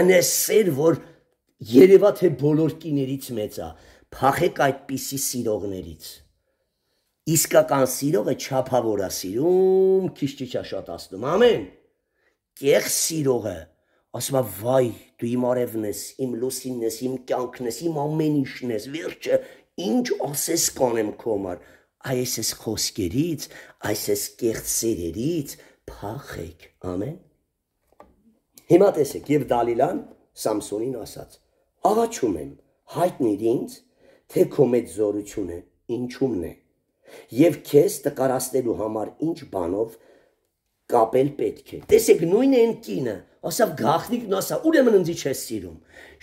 Անես սեր, որ Երևա թե բոլոր կիներից մեծ է, փախեք այդպիսի սիրողներից։ Իսկական սիրողը չափավոր է սիրում, քիչ-քիչ է շատացնում։ Ամեն։ Կեղ սիրողը ասում է՝ «Վայ, դու իմ արևն ես, իմ լուսինն ես, իմ կյանքն ես, իմ ամեն ինչն ես, վերջը ինչ ասես կանեմ քո համար։ Այս էս խոսքերից, այս էս կեղծ սերերից փախեք, ամեն։ Հիմա տեսեք, եւ Դալիլան Սամսոնին ասաց. «Աղաչում եմ, հայտնիր ինձ, թե քո մեծ զորությունը ինչումն է, եւ քեզ տկարացնելու համար ինչ բանով կապել պետք է»։ Տեսեք, նույն այն կինը, ասավ գախնիկն ասա, ուրեմն ինձի չես սիրում։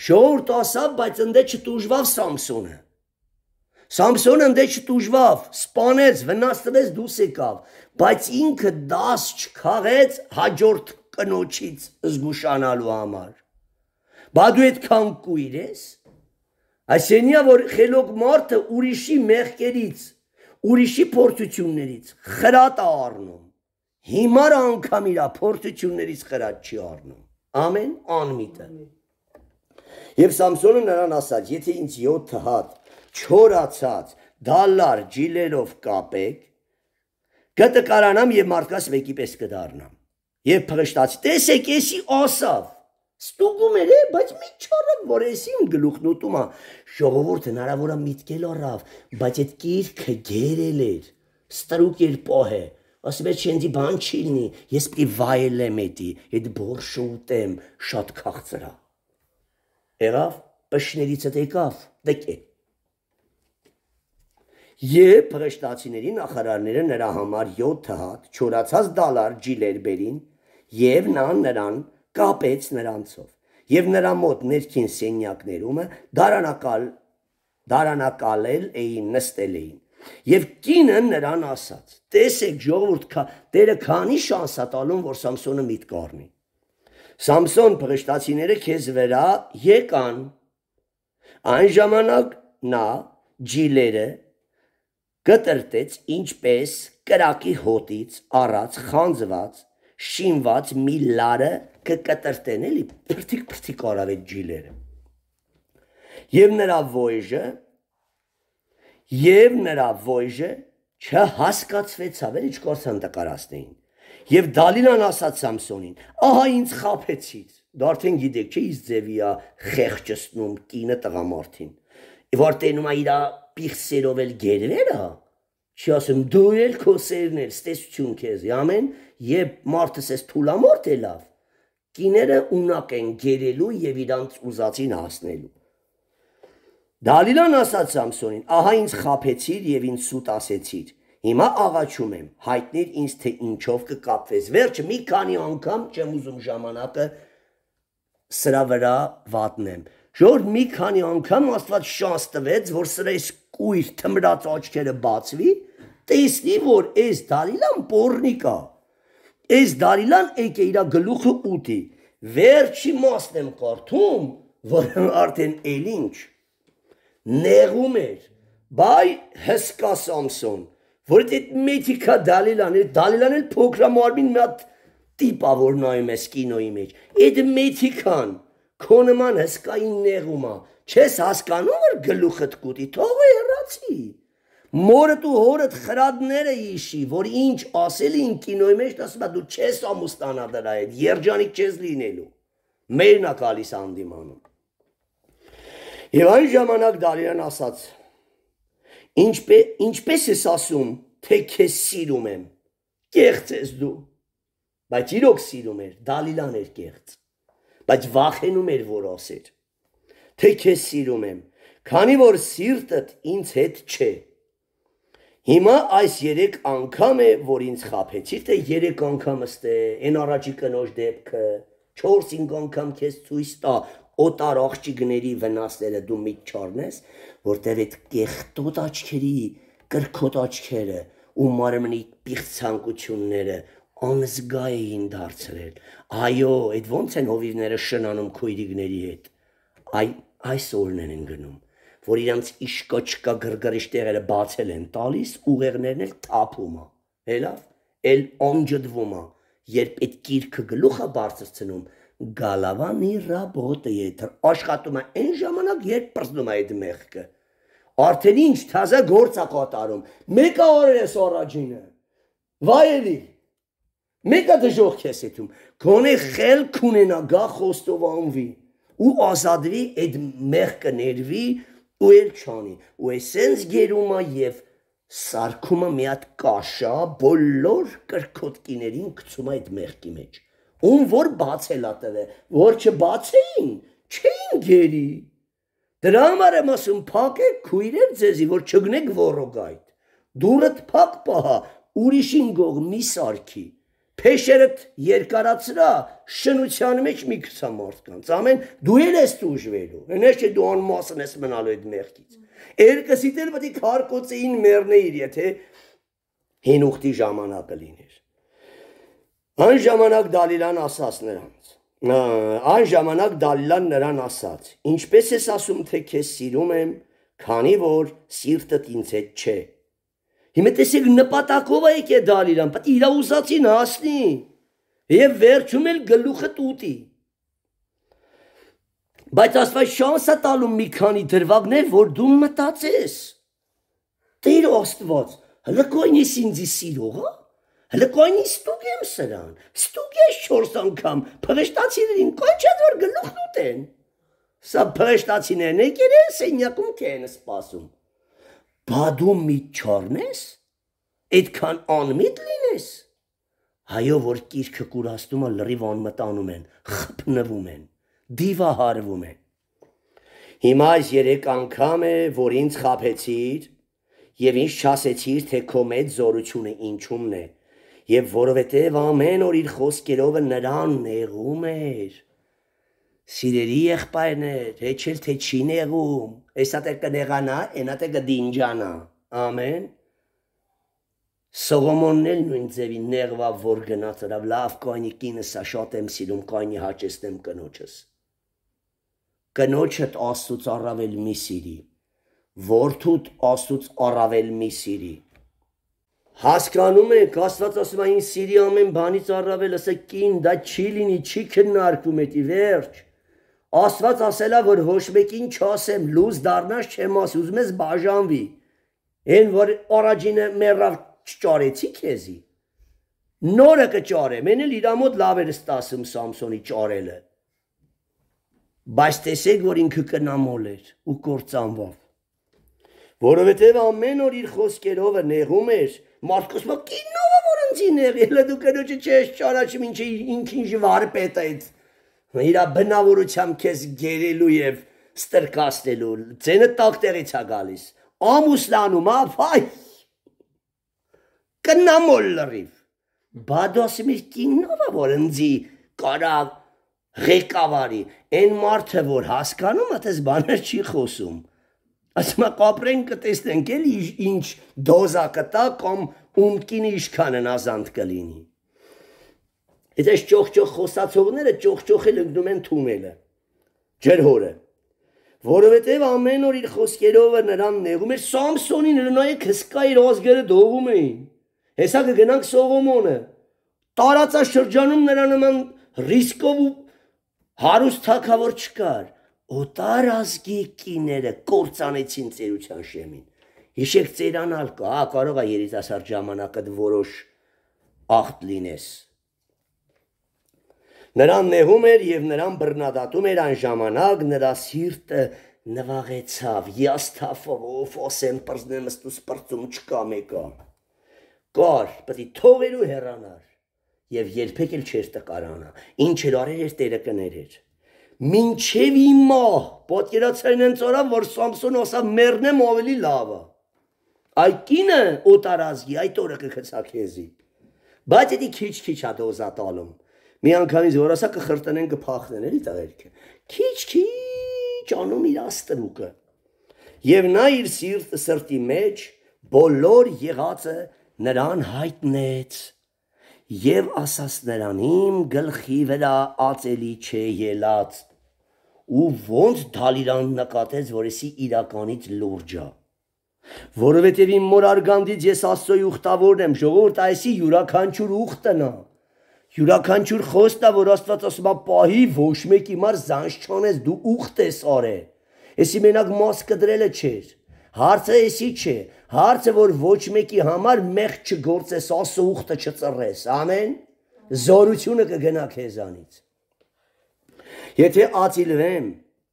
Շորտ ասավ, բայց ընդե չտուժվավ Սամսոնը։ Սամսոնը ընդե չտուժվավ, սպանեց, վնաստրեց, դուս եկավ, բայց ինքը դաս չքաղեց հաջորդ կնոջից զգուշանալու համար։ Բա դու այդքան կույր ես։ Այսինքն, որ խելոք մարդը ուրիշի մեղքերից, ուրիշի փորձություններից խրատ է առնում հիմար անգամ իր փորձություններից խրած չի առնում։ Ամեն անմիտը։ Եվ Սամսոնը նրան ասաց. եթե ինձ 7 հատ չորացած դալար ջիլերով կապեք, կտկարանամ եւ մարդկաս մեկի պես կդառնամ։ Եվ փղշտաց. տեսեք, էսի ասավ։ Ստուգում էր, բայց մի չորակ որ էսիմ գլուխն ուտում է։ Ժողովուրդը հնարավոր է միտքել առավ, բայց այդ կիրքը գերել էր, ստրուկ էր պահել ասի մեջ չենդի բան չի լինի, ես պիտի վայելեմ էդի, այդ բորշը ուտեմ, շատ քաղցրա։ Էրավ պշներից հետ եկավ, դեկե։ Երբ հրեշտացիների նախարարները նրա համար 7 հատ չորացած դոլար ջիլեր բերին, եւ նա նրան կապեց նրանցով եւ նրա մոտ ներքին սենյակներումը դարանակալ դարանակալել էին նստել էին Եվ կինը նրան ասաց. Տեսեք ժողովուրդ, կա, Տերը քանի շանս է տալում, որ Սամսոնը միտք առնի։ Սամսոն փղշտացիները քեզ վերա եկան։ Այն ժամանակ նա ջիլերը կտրտեց ինչպես կրակի հոտից առած խանձված շինված մի լարը կկտրտեն էլի բրթիկ բրթիկ արավ այդ ջիլերը։ Եվ նրա ոյժը եւ նրա ոյժը չհասկացվեցավ, էլի չկարցան տկարացնեին։ Եվ Դալիլան ասաց Սամսոնին. «Ահա ինձ խափեցից»։ Դա արդեն գիտեք, չէ՞ իս ձևի է խեղճստնում կինը տղամարդին։ Որ տենում է իր պիղսերով էլ գերվել է։ Չի ասում դու էլ քո սերն էլ ստեսություն քեզ, ամեն, եւ մարդս էս թուլամորտ է լավ։ Կիները ունակ են գերելու եւ իրանց ուզածին հասնելու։ Դալիլան ասաց Սամսոնին. «Ահա ինձ խափեցիր եւ ինձ սուտ ասեցիր։ Հիմա աղաչում եմ, հայտնիր ինձ թե ինչով կկապվես։ Վերջը մի քանի անգամ չեմ ուզում ժամանակը սրա վրա վատնեմ»։ Ժորդ մի քանի անգամ Աստված շանս տվեց, որ սրա այս կույր թմրած աչքերը բացվի, տեսնի, որ այս Դալիլան pornikա։ Այս Դալիլան եկե իր գլուխը ուտի։ Վերջի մասն եմ կարդում, որ արդեն ելինչ նեղում էր բայ հսկա Սամսոն որ դիտ մեդիկա դալիլան է դալիլան էլ փոքրամարմին մի հատ տիպա որ նայում ես կինոյի մեջ այդ մեդիկան քո նման հսկային նեղում է չես հասկանում որ գլուխդ կուտի թող է հեռացի մորդ ու հորդ խրադները իշի որ ինչ ասել են կինոյի մեջ ասում է դու չես ամուսնանա դրա հետ երջանիկ չես լինելու մերն է գալիս անդիմանում Եվ այն ժամանակ Դարիան ասաց. Ինչպե, ինչպես ես ասում, թե քեզ սիրում եմ։ Կեղծ ես դու։ Բայց իրոք սիրում էր, Դալիլան էր կեղծ։ Բայց վախենում էր, որ ասեր. Թե քեզ սիրում եմ, քանի որ սիրտդ ինձ հետ չէ։ Հիմա այս 3 անգամ է, որ ինձ խափեցիր, թե 3 անգամ ըստ է, այն առաջի կնոջ դեպքը 4-5 անգամ քեզ ցույց տա, օտար աղջիկների վնասները դու միտ չառնես, որտեղ այդ կեղտոտ աչքերի, կրկոտ աչքերը ու մարմնի պիղծ ցանկությունները անզգա էին դարձրել։ Այո, այդ ոնց են հովիվները շնանում քույրիկների հետ։ Այ այս օրն են գնում, որ իրանց իշկոչկա գրգռիչ տեղերը բացել են տալիս, ուղեղներն էլ թափում է։ Հելավ, էլ օնջդվում է, երբ այդ գիրքը գլուխը բարձրացնում, Գալավանի ռաբոտը եթր աշխատում է այն ժամանակ, երբ պրծնում է այդ մեղքը։ Արդեն ինչ թազա գործ է կատարում։ Մեկը օրերս առաջինը։ Վայելի։ Մեկը դժող քես եթում։ Գոնե խել կունենա գա խոստովանվի ու ազատվի այդ մեղքը ներվի ու էլ չանի։ Ու էսենց գերումա եւ սարկումը մի հատ կաշա բոլոր կրկոտկիներին գցում այդ մեղքի մեջ ում որ բացելա տվե, որ չբացեին, չէին գերի։ Դրա համար եմ ասում, փակեք քույրեր ձեզի, որ չգնեք ռոռոգայդ։ Դուրդ փակ պահա, ուրիշին գող մի սարքի։ Փեշերդ երկարացրա շնության մեջ մի քսա մարդկանց։ Ամեն դու ել ես ուժվելու։ Այնե՞ չէ դու անմասն ես մնալու այդ մեղքից։ Երկսիդ էլ պետք է քարկոցեին մեռնեիր, եթե հին ուխտի ժամանակը լինի։ Այն ժամանակ Դալիլան ասաց նրանց. Այն ժամանակ Դալիլան նրան ասաց. Ինչպես ես ասում, թե քեզ սիրում եմ, քանի որ սիրտդ ինձ հետ չէ։ Հիմա տեսեք նպատակով է եկե Դալիլան, պետք է իր ուզածին հասնի։ Եվ վերջում էլ գլուխը տուտի։ Բայց Աստված շանս է տալու մի քանի դրվագներ, որ դու մտածես։ Տեր Աստված, հլկոյնիս ինձի սիրող, հա՞։ Հələ կոյնի ստուգ եմ սրան։ Ստուգես 4 անգամ, փղշտացիներին կոնչած որ գլուխն ուտեն։ Սա փղշտացիներն եկել են սենյակում կեն սպասում։ Բա դու մի չորնես։ Այդքան անմիտ լինես։ Հայո որ կիրքը կուրաստում է լրիվ անմտանում են, խփնվում են, դիվահարվում են։ Հիմա այս 3 անգամ է, որ ինձ խափեցիր եւ ինձ չասեցիր, թե քո մեծ զորությունը ինչումն է։ ինչ եւ որովհետեւ ամեն օր իր խոսքերով նրան նեղում էր։ Սիրերի եղբայրներ, հեչ էլ թե չի նեղում, այսա տեղ կնեղանա, այնա տեղ կդինջանա։ Ամեն։ Սողոմոնն էլ նույն ձևի նեղվա որ գնաց հրավ, լավ կայնի կինս ա շատ եմ սիրում, կայնի հաճեսնեմ կնոջս։ Կնոջդ աստուց առավել մի սիրի, որդուդ աստուց առավել մի սիրի։ Հասկանում եք, Աստված ասում է այն սիրի ամեն բանից առավել, ասա կին, դա չի լինի, չի քննարկում էտի վերջ։ Աստված ասելա, որ ոչ մեկին չասեմ, լույս դառնաս չեմ աս, ուզում ես բաժանվի։ Էն որ օրաջինը մեռավ չճարեցի քեզի։ Նորը կճարեմ, էն էլ իր մոտ լավ էր ստասում Սամսոնի ճարելը։ Բայց տեսեք, որ ինքը կնամոլ էր ու կործանվավ։ Որովհետև ամեն օր իր խոսքերով նեղում էր, մարդկոս մա կինովը որ ընձին եղել է դու կնոջը չես ճանաչում ինչ ինքին ժվարպետ այդ իրա բնավորությամբ քեզ գերելու եւ ստրկացնելու ձենը տակ տեղից է գալիս ամուսնանում աֆայ կնամոլ լրիվ բադոս մի կինովը որ ընձի կարա ղեկավարի այն մարդը որ հասկանում է դες բաներ չի խոսում ասում է կապրեն կտեսնենք էլի ինչ դոզա կտա կամ ում կինի ինչքան են ազանդ կլինի։ Այդ այս ճոխճոխ խոսացողները ճոխճոխել ընկնում են թումելը, ջեր հորը, որովհետև ամեն օր իր խոսքերովը նրան նեղում էր, Սամսոնին նայեք հսկա իր ազգերը դողում էին, հեսա կգնանք Սողոմոնը, տարածաշրջանում նրա նման ռիսկով ու հարուստ թակավոր չկար, օտար ազգի կիները կործանեցին ծերության շեմին։ Հիշեք ծերանալ կա, հա, կարող է երիտասարդ ժամանակդ որոշ ախտ լինես։ Նրան նեղում էր եւ նրան բռնադատում էր այն ժամանակ նրա սիրտը նվաղեցավ, յաստաֆով օֆոսեն բրզնեմ ստուս բրծում չկա մեկը։ Կար, պետք է թողերու հեռանար եւ երբեք էլ չէր տկարանա։ Ինչ էլ արեր, էր տերը կներ էր։ Մինչև իմա պատկերացրեն են ծորան, որ Սամսոն ասա մեռնեմ ավելի լավա։ Այդ կինը օտարազգի, այդ օրը կխցա քեզի։ Բայց դա քիչ-քիչ ա դոզա տալում։ Մի անգամից որ ասա կխրտնեն կփախնեն էլի տղերքը։ Քիչ-քիչ անում իր աստրուկը։ Եվ նա իր սիրտ սրտի մեջ բոլոր եղածը նրան հայտնեց եւ ասաց նրան իմ գլխի վրա ածելի չէ ելած ու ոնց դալիրան նկատեց, որ էսի իրականից լուրջա։ Որովհետև իմ մոր արգանդից ես Աստծոյ ուխտավորն եմ, ժողովուրդ այսի յուրաքանչյուր ուխտնա։ Յուրաքանչյուր խոստա, որ Աստված ասում է՝ «Պահի, ոչ մեկի մար զանց չոնես, դու ուխտ ես արե»։ Էսի մենակ մաս կդրելը չէր։ Հարցը էսի չէ, հարցը որ ոչ մեկի համար մեղ չգործես, ասո ուխտը չծռես։ Ամեն։ Զորությունը կգնա քեզանից։ Եթե ացիլվեմ,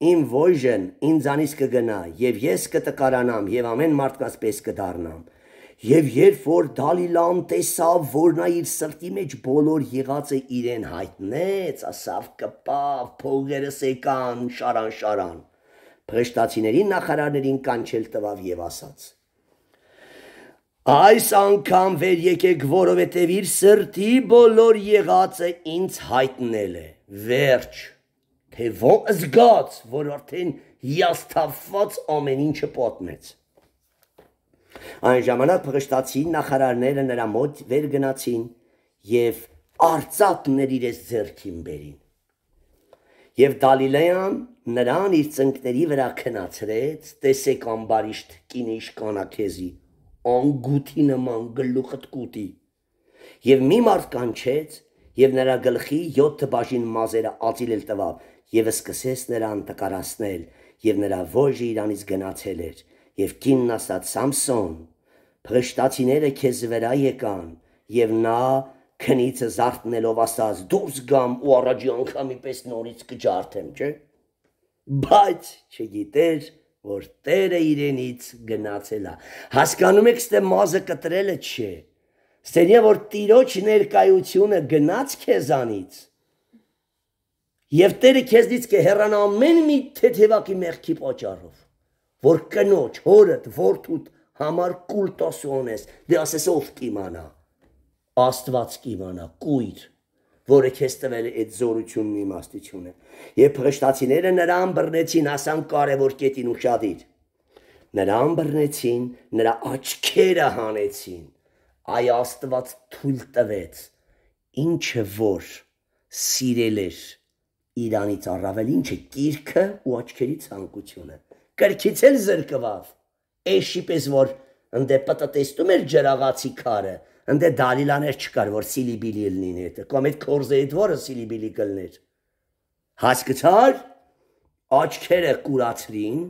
իմ ոյժն ինձանից կգնա եւ ես կտկարանամ եւ ամեն մարդկանց պես կդառնամ։ Եվ երբ որ Դալիլան տեսավ, որ նա իր սրտի մեջ բոլոր եղածը իրեն հայտնեց, ասավ կպավ, փողերս եկան շարան-շարան։ Փրշտացիների նախարարներին կանչել տվավ եւ ասաց. Այս անգամ վեր եկեք, որովհետև իր սրտի բոլոր եղածը ինձ հայտնել է։ Վերջ թե ո՞ն զգաց, որ արդեն հիասթափված ամեն ինչը պատմեց։ Այն ժամանակ փղշտացին նախարարները նրա մոտ վեր գնացին եւ արծաթներ իրենց ձեռքին բերին։ Եվ Դալիլեան նրան իր ծնկների վրա քնացրեց, տեսեք ամբարիշտ կինիշ կանաքեզի, անգութի նման գլուխդ կուտի։ Եվ մի մարդ կանչեց, եւ նրա գլխի 7 բաժին մազերը ածիլել տվավ եւ սկսեց նրան տկարացնել եւ նրա ոժը իրանից գնացել էր եւ կինն ասաց Սամսոն փրշտացիները քեզ վրա եկան եւ նա քնիցը զարթնելով ասաց դուրս գամ ու առաջի անգամի պես նորից կջարդեմ չէ բայց չգիտեր որ Տերը իրենից գնացել է։ Հասկանում եք, ստե մազը կտրելը չէ։ Ստենյա որ Տիրոջ ներկայությունը գնաց քեզանից, Եվ Տերը քեզնից կհեռանա ամեն մի թեթևակի մեղքի պատճառով, որ կնոջ, հորդ, որդուդ համար կուլտոս ունես, դե ասես ով կիմանա։ Աստված կիմանա, կույր, որը քեզ տվել է այդ զորությունն իմաստությունը։ Եվ փղշտացիները նրան բռնեցին, ասան կարևոր կետին ուշադիր։ Նրան բռնեցին, նրա աչքերը հանեցին։ Այ Աստված թույլ տվեց, ինչը որ սիրել էր Իրանից առավել ինչը կիրքը ու աչքերի ցանկությունը։ Կրկից էլ զրկվավ։ Էշիպես որ ընդե պատտեստում էր ջրաղացի քարը, ընդե դալիլաներ չկար, որ սիլիբիլի լինի հետը, կամ այդ կորզեի դորը սիլիբիլի կլներ։ Հասկացար, աչքերը կուրացրին,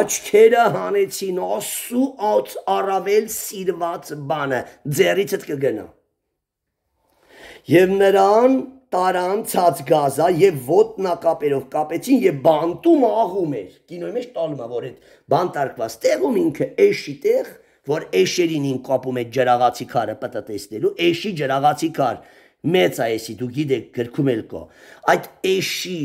աչքերը հանեցին ասու աց առավել սիրված բանը, ձեռիցդ կգնա։ Եվ նրան տարան ցած գազա եւ ոտնակապերով կապեցին եւ բանտում աղում էր։ Կինոյի մեջ տալում է որ այդ բանտարկված տեղում ինքը էշի տեղ, որ էշերին ին կապում է ջրաղացի քարը պատտեստելու, էշի ջրաղացի քար մեծ է էսի դու գիտեք գրքում էլ կա։ Այդ էշի,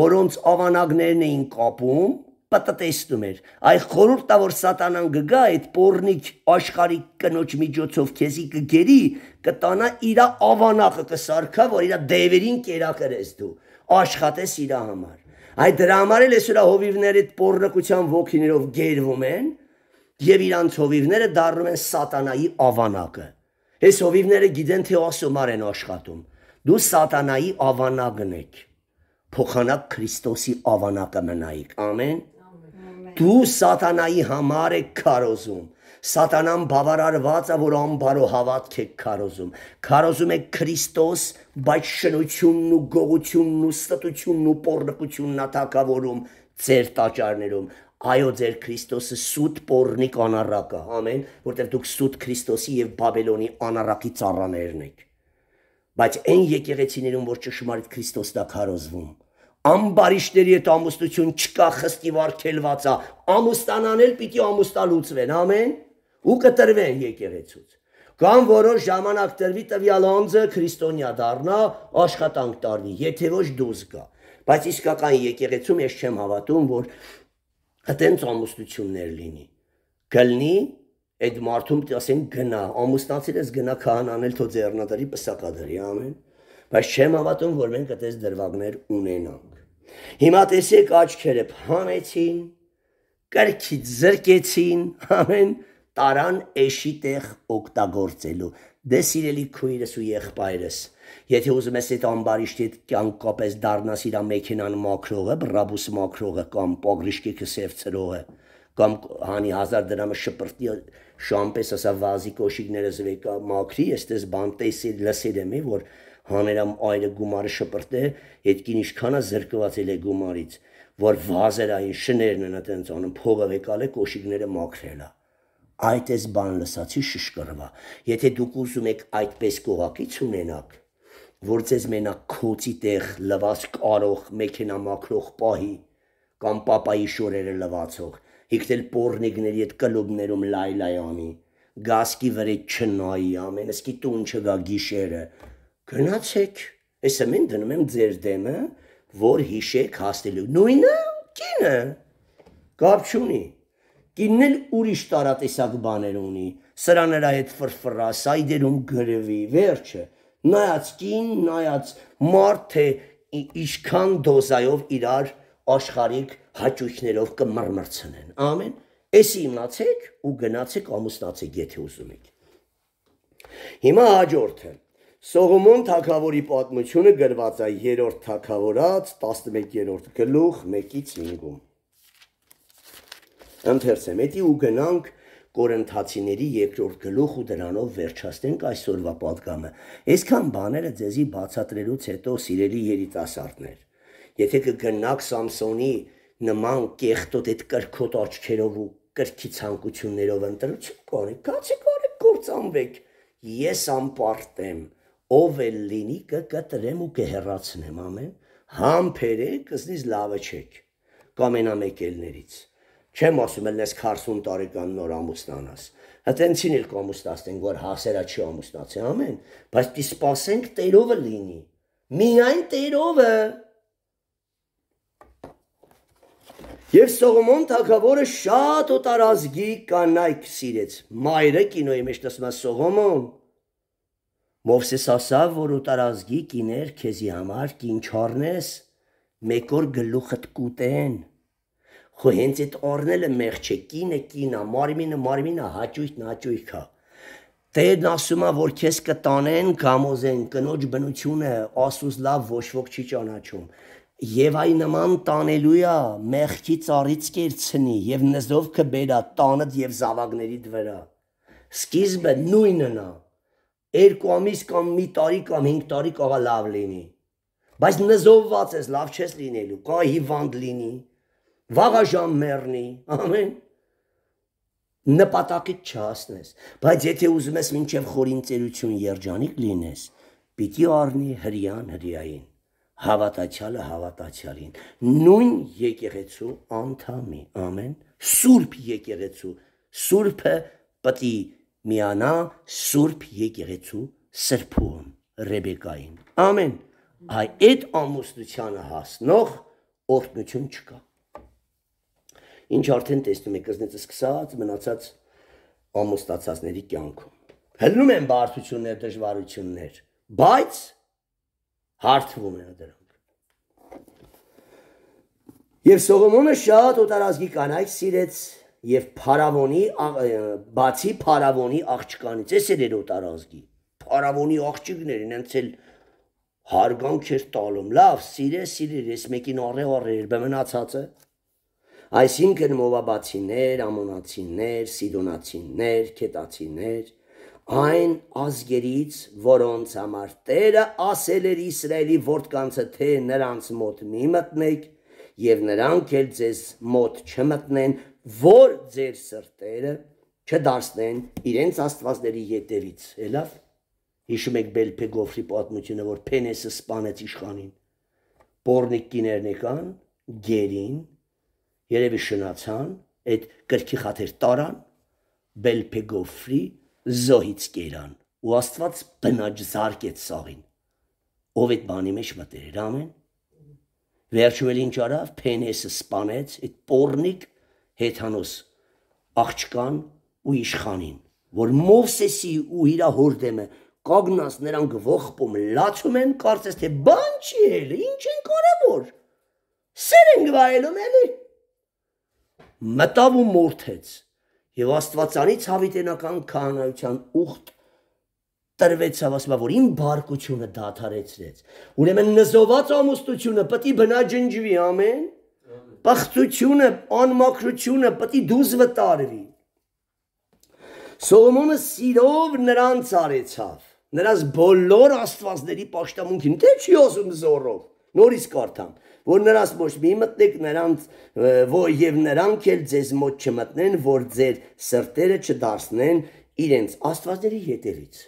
որոնց ավանագներն էին կապում, պատտեսնում էր։ Այ խորուրդա որ սատանան գգա այդ pornիկ աշխարի կնոջ միջոցով քեզի կգերի, կտանա իր ավանակը կսարքա, որ իր դևերին կերակրես դու։ Աշխատես իր համար։ Այ դրա համար էլ այսօր հովիվները այդ pornկության ոգիներով գերվում են եւ իրանց հովիվները դառնում են սատանայի ավանակը։ Այս հովիվները գիտեն թե ասոմար են աշխատում։ Դու սատանայի ավանակն ես փոխանակ Քրիստոսի ավանակը մնայիք։ Ամեն։ Դու սատանայի համար եք քարոզում։ Սատանան բավարարված է, որ ամբարո հավատք է քարոզում։ Քարոզում է Քրիստոս, բայց շնությունն ու գողությունն ու ստտությունն ու պորնկությունն աթակավորում ձեր տաճարներում։ Այո, ձեր Քրիստոսը սուտ պորնի կանարակը, ամեն, որտեղ դուք սուտ Քրիստոսի եւ Բաբելոնի անարակի ծառաներն եք։ Բայց այն եկեղեցիներում, որ ճշմարիտ Քրիստոսն է քարոզվում, ամբարիշների հետ ամուսնություն չկա, խստի վարկելված է։ Ամուսնանան էլ պիտի ամուսնալուծվեն, ամեն, ու կտրվեն եկեղեցուց։ Կամ որոշ ժամանակ տրվի տվյալ անձը քրիստոնյա դառնա, աշխատանք տարվի, եթե ոչ դուզ գա։ Բայց իսկական եկեղեցում ես չեմ հավատում, որ այտենց ամուսնություններ լինի։ Գլնի այդ մարդում ասեն գնա, ամուսնացել ես գնա քահանանել թո ձեռնադրի պսակադրի, ամեն։ Բայց չեմ հավատում, որ մենք այդպես դրվագներ ունենանք։ Հիմա տեսեք աչքերը փանեցին, կրքից զրկեցին, ամեն տարան էշի տեղ օգտագործելու։ Դե սիրելի քույրս ու եղբայրս, եթե ուզում ես այդ ամբարիշտի հետ կյանք կապես դառնաս իր մեքենան մաքրողը, բրաբուս մաքրողը կամ պոգրիշկի քսև ծրողը, կամ հանի 1000 դրամը շպրտի շամպես ասա վազի կոշիկները զվեկա մաքրի, էստես բան տեսել լսել եմ, որ հաներամ այրը գումարը շպրտե, հետքին ինչքանա զրկվածել է գումարից, որ վազերային շներն են այտենց անում, փողը վեկալ է կոշիկները մաքրելա։ Այդ էս բան լսացի շշկրվա։ Եթե դուք ուզում եք այդպես կողակից ունենաք, որ ձեզ մենակ քոցի տեղ լվաս կարող մեքենա մաքրող պահի կամ papayi շորերը լվացող, հիքտել պորնիկների այդ կլուբներում լայլայանի, գասկի վրեջ չնայի, ամենսկի տուն չգա գիշերը, Գնացեք, ես ամեն դնում եմ ձեր դեմը, որ հիշեք հաստելու։ Նույնը կինը կապ չունի։ Կինն էլ ուրիշ տարատեսակ բաներ ունի։ Սրա նրա հետ ֆրֆրա, սայ դերում գրվի, վերջը։ Նայած կին, նայած մարդ թե ինչքան դոզայով իրար աշխարհիկ հաճույքներով կմռմռցնեն։ Ամեն։ Էս իմացեք ու գնացեք ամուսնացեք, եթե ուզում եք։ Հիմա հաջորդը Սողոմոն թագավորի պատմությունը գրված է 3-րդ թագավորած 11-րդ գլուխ 1-ից 5-ում։ Ընթերցեմ, էտի ու գնանք Կորինթացիների երկրորդ գլուխ ու դրանով վերջացնենք այսօրվա падգամը։ Այսքան բաները ձեզի բացատրելուց հետո սիրելի երիտասարդներ, եթե կգնաք Սամսոնի նման կեղտոտ այդ կրկոտ աչքերով ու կրքի ցանկություններով ընտրություն կորեք, կացեք օրը կործանվեք։ Ես անպարտ եմ։ կա ով էլ լինի կկտրեմ ու կհեռացնեմ ամեն, համբերել կզնից լավը չեք, կամ ենամեկելներից։ Չեմ ասում էլ ես 40 տարեկան նոր ամուսնանաս։ Հտենցին էլ կամուսնացնենք, որ հասերա չի ամուսնացի ամեն, բայց պի սպասենք տերովը լինի։ Միայն տերովը։ Եվ Սողոմոն թագավորը շատ օտարազգի կանայք սիրեց։ Մայրը կինոյի մեջ տեսնում է Սողոմոն, Մովսես ասավ, որ ուտարազգի կիներ քեզի համար կին չառնես, մեկ օր գլուխդ կուտեն։ Խո հենց այդ օրնելը մեղջ է, կինը կինա, մարմինը մարմինա, հաճույքն հաճույքա։ Տերն ասում է, որ քեզ կտանեն, կամոզեն, կնոջ բնությունը ասուս լավ ոչ ոք չի ճանաչում։ Եվ այ նման տանելու է մեղքի цаրից կերցնի եւ նզով կբերա տանդ եւ զավակներիդ վրա։ Սկիզբը նույնն է։ նա, երկու ամիս կամ մի տարի կամ 5 տարի կարա լավ լինի։ Բայց նզովված ես, լավ չես լինելու, կարա հիվանդ լինի, վաղաժամ մեռնի, ամեն նպատակիդ չհասնես։ Բայց եթե ուզում ես մինչև խորին ծերություն երջանիկ լինես, պիտի առնի հрьян հрьяին, հավատացյալը հավատացյալին, նույն եկեղեցու անդամի, ամեն, սուրբ եկեղեցու, սուրբը պտի միանա Սուրբ եկեղեցու սրբում Ռեբեկային։ Ամեն։ Այ այդ ամուսնությանը հասնող օրհնություն չկա։ Ինչ արդեն տեսնում եք, ասնեց սկսած մնացած ամուսնացածների կյանքում։ Հելնում են բարձություններ, դժվարություններ, բայց հարթվում են դրանք։ Եվ Սողոմոնը շատ օտարազգի կանայք սիրեց եւ Փարավոնի բացի Փարավոնի աղջկանից, էս էր երոտար ազգի։ Փարավոնի աղջիկներ ինենց էլ հարգանք էր տալում։ Լավ, սիրե, սիրեր, էս մեկին առե առե էր մնացածը։ Այսինքն մովաբացիներ, ամոնացիներ, սիդոնացիներ, քետացիներ, այն ազգերից, որոնց համար Տերը ասել էր Իսրայելի որդկանցը, թե նրանց մոտ մի մտնեք, եւ նրանք էլ ձեզ մոտ չմտնեն, որ ձեր սրտերը չդարձնեն իրենց աստվածների ետևից։ Էլավ հիշում եք Բելփե Գոֆրի պատմությունը, որ Փենեսը սպանեց իշխանին։ Բորնիկ կիներն եկան, գերին, երևի շնացան, այդ կրքի խաթեր տարան, Բելփե Գոֆրի զոհից կերան ու Աստված բնաճ զարկեց սաղին։ Ով այդ բանի մեջ մտերեր ամեն։ Վերջում էլ ինչ արավ, Փենեսը սպանեց այդ Բորնիկ հեթանոս աղջկան ու իշխանին, որ Մովսեսի ու իր հորդեմը կագնած նրանք ողբում լացում են, կարծես թե բան չի էլ, ինչ են կարևոր։ Սեր են գվայելում էլի։ Մտավ ու մորթեց եւ Աստվածանից հավիտենական քահանայության ուխտ տրվեց հավասմա, որ իմ բարկությունը դադարեցրեց։ Ուրեմն նզոված ամուսնությունը պետք է բնաջնջվի, ամեն պղծությունը, անմաքրությունը պտի դուզ վտարվի։ Սողոմոնը սիրով նրանց արեցավ, նրանց բոլոր աստվածների պաշտամունքին, թե չի ասում զորով, նորից կարդամ, որ նրանց ոչ մի մտնեք նրանց որ եւ նրանք էլ ձեզ մոտ չմտնեն, որ ձեր սրտերը չդարձնեն իրենց աստվածների հետևից։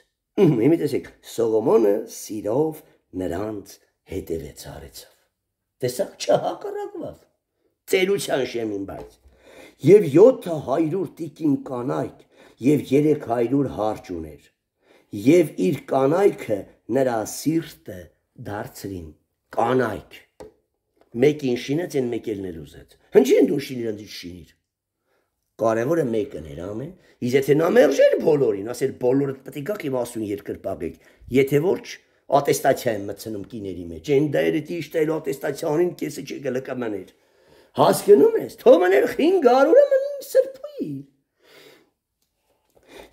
Իմի տեսեք, Սողոմոնը սիրով նրանց հետևեց արեցավ։ Տեսա՞ք չհակառակված ծերության շեմին բայց եւ 700 տիկին կանայք եւ 300 հարճ ուներ եւ իր կանայքը նրա սիրտը դարձրին կանայք մեկին շինեց են մեկելն էլ ուզեց հնչին դու շին իրենց շինիր կարևորը մեկն էր ամեն իսկ եթե նա մերժեր բոլորին ասել բոլորը պետք է գաք եւ ասուն երկրպագեք եթե ոչ ատեստացիա եմ մցնում կիների մեջ այն դա էր դիշտել ատեստացիան կեսը չգլկամաներ Հասկանում ես, թոմներ 500-ը մնին սրբույի։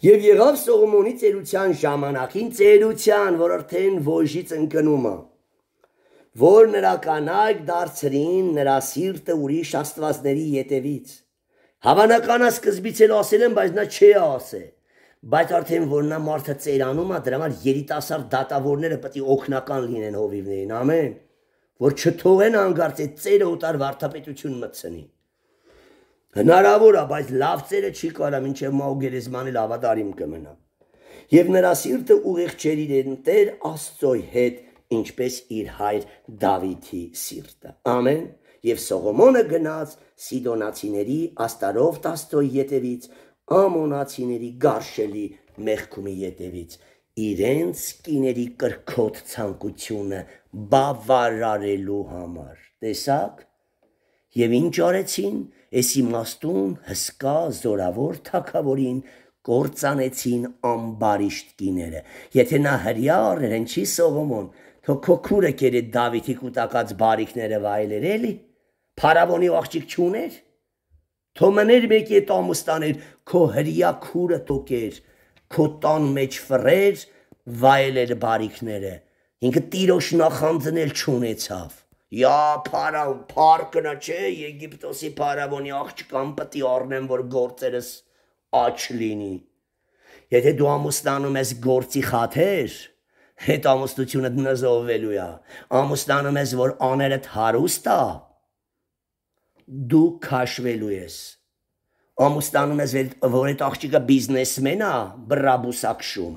Եվ եղավ Սողոմոնի ծերության ժամանակին ծերության, որ արդեն ոժից ընկնումը, որ նրա կանայք դարձրին նրա սիրտը ուրիշ աստվածների ետևից։ Հավանականա սկզբից էլ ասել են, բայց նա չի ասել բայց արդեն որ նա մարդը ծերանում է դրա համար երիտասարդ դատավորները պետք է օգնական լինեն հովիվներին ամեն որ չթողեն անգարց այդ ծերը օտար վարդապետություն մտցնի։ Հնարավոր է, բայց լավ ծերը չի կարա, մինչև մաուգերեզմանի լավադարիմ կմնա։ Եվ նրա սիրտը ուղիղ չեր իրեն Տեր Աստծոյ հետ, ինչպես իր հայր Դավիթի սիրտը։ Ամեն։ Եվ Սողոմոնը գնաց Սիդոնացիների աստարով Տաստոյ յետևից, Ամոնացիների գարշելի մեղքումի յետևից իրենց կիների կրքոտ ցանկությունը բավարարելու համար։ Տեսակ։ Եվ ինչ արեցին, այս իմաստուն հսկա զորավոր թակավորին կործանեցին ամբարիշտ կիները։ Եթե նա հрья առեր, ինչի Սողոմոն, թո քոքուրը կերե Դավիթի կուտակած բարիկները վայելեր էլի։ Փարավոնի աղջիկ չուներ։ Թո մներ մեկ ետ ամստաներ, քո հрья քուրը տոկեր, քո տան մեջ ֆրեր վայելեր բարիկները։ Ինքը Տիրոջ նախանձն էլ չունեցավ։ Յա փարա փարկնա չէ Եգիպտոսի փարավոնի աղջկան պտի առնեմ որ գործերս աչ լինի։ Եթե դու ամուսնանում ես գործի խաթեր, հետ ամուսնությունը նզովվելու է։ Ամուսնանում ես որ աներդ հարուստ է, դու քաշվելու ես։ Ամուսնանում ես որ այդ աղջիկը բիզնեսմեն է, բրաբուսակշում։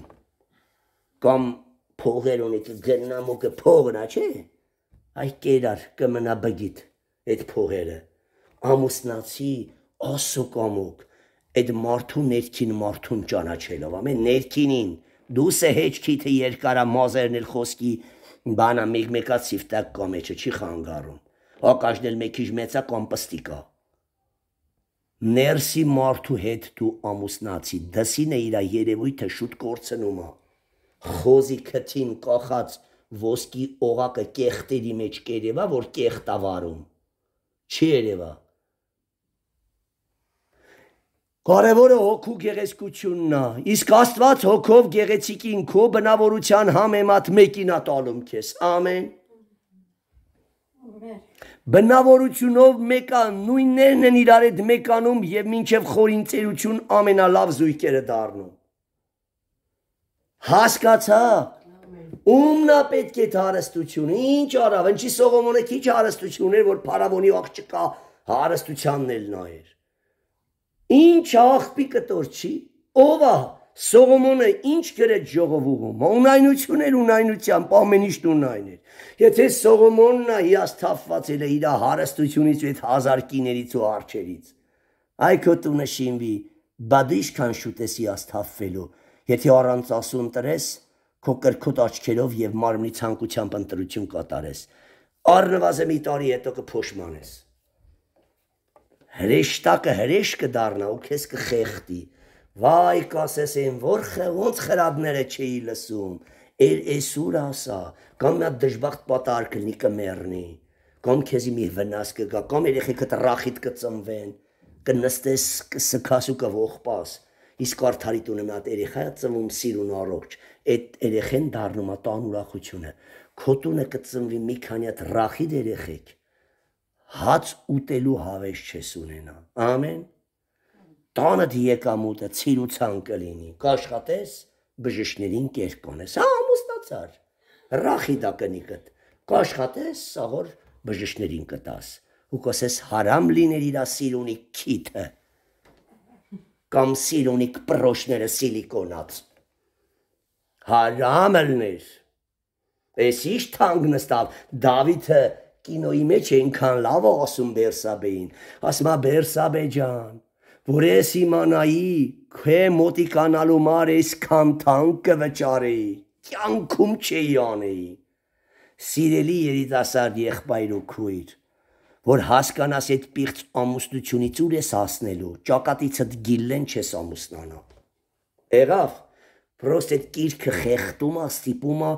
Կամ փողեր ունի գնամուկը փողնա, չէ՞։ Այ կերար կմնա բգիտ այդ փողերը։ Ամուսնացի ասուկ ամուկ այդ մարդու ներքին մարդուն ճանաչելով, ամեն ներքինին դուս է հեչքիթը երկարա մազերն էլ խոսքի բանա մեկ մեկա ցիվտակ կամեջը չի խանգարում։ Ակաշն էլ մեկ քիչ մեծա կամ պստիկա։ Ներսի մարդու հետ դու ամուսնացի, դսին է իր երևույթը շուտ կորցնում է խոզի քթին կախած ոսկի օղակը կեղտերի մեջ կերևա, որ կեղտավարում։ Չի երևա։ Կարևորը հոգու գեղեցկությունն է։ Իսկ Աստված հոգով գեղեցիկին քո բնավորության համեմատ մեկին է տալում քեզ։ Ամեն։ Բնավորությունով մեկան նույններն են իրար հետ մեկանում եւ ինչեւ խորին ծերություն ամենալավ զույգերը դառնում հասկացա ում նա պետք է հարստությունը ինչ արավ ինչի Սողոմոնը քիչ հարստություն էր որ փարավոնի աղջիկա հարստությանն էլ նայեր ինչ աղբի կտոր չի ով է Սողոմոնը ինչ գրեց ժողովուրդում ունայնություն էր ունայնությամբ ամեն ինչ ունայն էր եթե Սողոմոնն է հիասթափված էլ իր հարստությունից ու այդ հազար կիներից ու արջերից այ քո տունը շինվի բադիշ քան շուտեսի աստափվելու Եթե առանց ասուն տրես, քո կրքուտ աչքերով եւ մարմնի ցանկությամբ ընտրություն կատարես, առնվազն մի տարի հետո կփոշմանես։ Հրեշտակը հրեշ կդառնա ու քեզ կխեղտի։ Վայ կասես այն որ խեղոնց խրադները չէի լսում։ Էլ էսուր ասա, կամ նա դժբախտ պատար կլնի կմեռնի, կամ քեզի մի վնաս կգա, կամ երեխեքդ ռախիտ կծնվեն, կնստես կսքաս ու կողպաս։ կը Իսկ արդարի տունը մի հատ երեխա ծնվում սիրուն առողջ, այդ երեխեն դառնում է տան ուրախությունը։ Քո տունը կծնվի մի քանի հատ ռախիդ երեխեք։ Հաց ուտելու հավես չես ունենա։ Ամեն։ Տանդ եկամուտը ցիրուցան կլինի։ Կաշխատես բժիշկներին կերկոնես։ Հա ամուսնացար։ Ռախիդա կնիկդ։ Կաշխատես սաղոր բժիշկներին կտաս ու կասես հարամ լիներ իր սիրունի քիթը կամ սիրոնիկ պրոշները սիլիկոնած։ Հարամ ելներ։ Էս ի՞նչ թանկ նստավ Դավիթը կինոյի մեջ այնքան լավ ասում Բերսաբեին։ Ասում է Բերսաբե ջան, որ ես իմանայի քե մոտիկանալու մար այսքան թանկ կվճարեի։ Կյանքում չի անի։ Սիրելի երիտասարդ եղբայր ու քույր, որ հասկանաս այդ պիղծ ամուսնությունից ուր ես հասնելու, ճակատիցդ գիլլեն չես ամուսնանա։ Եղավ, պրոստ այդ կիրքը խեղտում է, ստիպում է,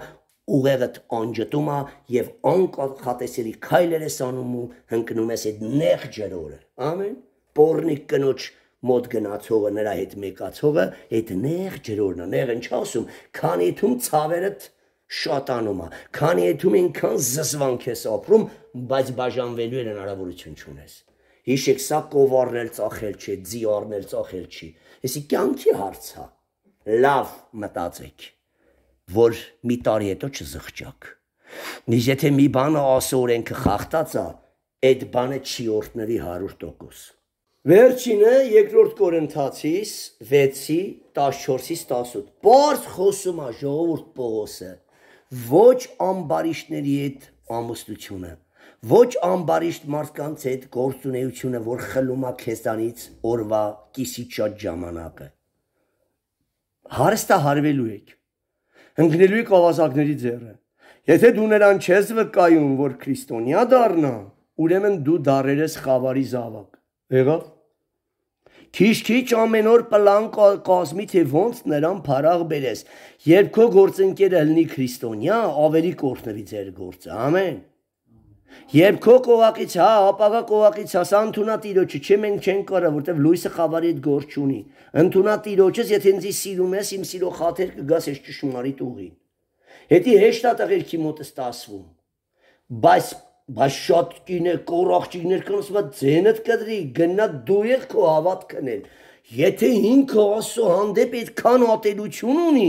ուղեղդ անջտում է եւ անկանխատեսելի քայլեր ես անում ու հնկնում ես այդ նեղ ջրորը։ Ամեն պորնիկ կնոջ մոտ գնացողը նրա հետ մեկացողը այդ նեղ ջրորն է, նեղն չասում, քանի թում ցավերդ շատանում է։ Քանի եթում ինքան զզվանք ես ապրում, բայց բաժանվելու էլ հնարավորություն չունես։ Հիշեք, սա կովառնել ծախել չէ, ձի առնել ծախել չի։ Էսի կյանքի հարց է։ Լավ մտածեք, որ մի տարի հետո չզղջակ։ Իսկ եթե մի բանը ասո օրենքը խախտած է, այդ բանը չի օրտնվի 100%։ Վերջինը երկրորդ կորընթացից 6-ի 14-ից 18։ Բարձ խոսում է ժողովուրդ Պողոսը ոչ ամբարիշտների հետ ամուսնությունը, ոչ ամբարիշտ մարդկանց հետ գործունեությունը, որ խլում է քեզանից օրվա կիսից շատ ժամանակը։ Հարստահարվելու եք։ Ընկնելու եք ավազակների ձեռը։ Եթե դու նրան չես վկայում, որ քրիստոնյա դառնա, ուրեմն դու դարերես խավարի զավակ։ Եղավ։ Քիչ-քիչ ամեն օր պլան կազմի թե ոնց նրան փարաղ բերես։ Երբ քո գործընկերը լինի քրիստոնյա, ավելի կօրտնվի ձեր գործը։ Ամեն։ Երբ քո կողակից հա, ապագա կողակից հասա ընդունա տիրոջը, չէ մենք չենք կարա, որտեվ լույսը խավարի հետ գործ ունի։ Ընդունա տիրոջս, եթե ինձ սիրում ես, իմ սիրո խաթեր կգաս ես ճշմարիտ ուղին։ Հետի հեշտ է տղերքի մոտը ստասվում։ Բայց բայց շատ կին է կորախջիկներ կան ասում է ձենդ կդրի գնա դու եղ քո հավատ կնել եթե ինքը աստծո հանդեպ այդքան ատելություն ունի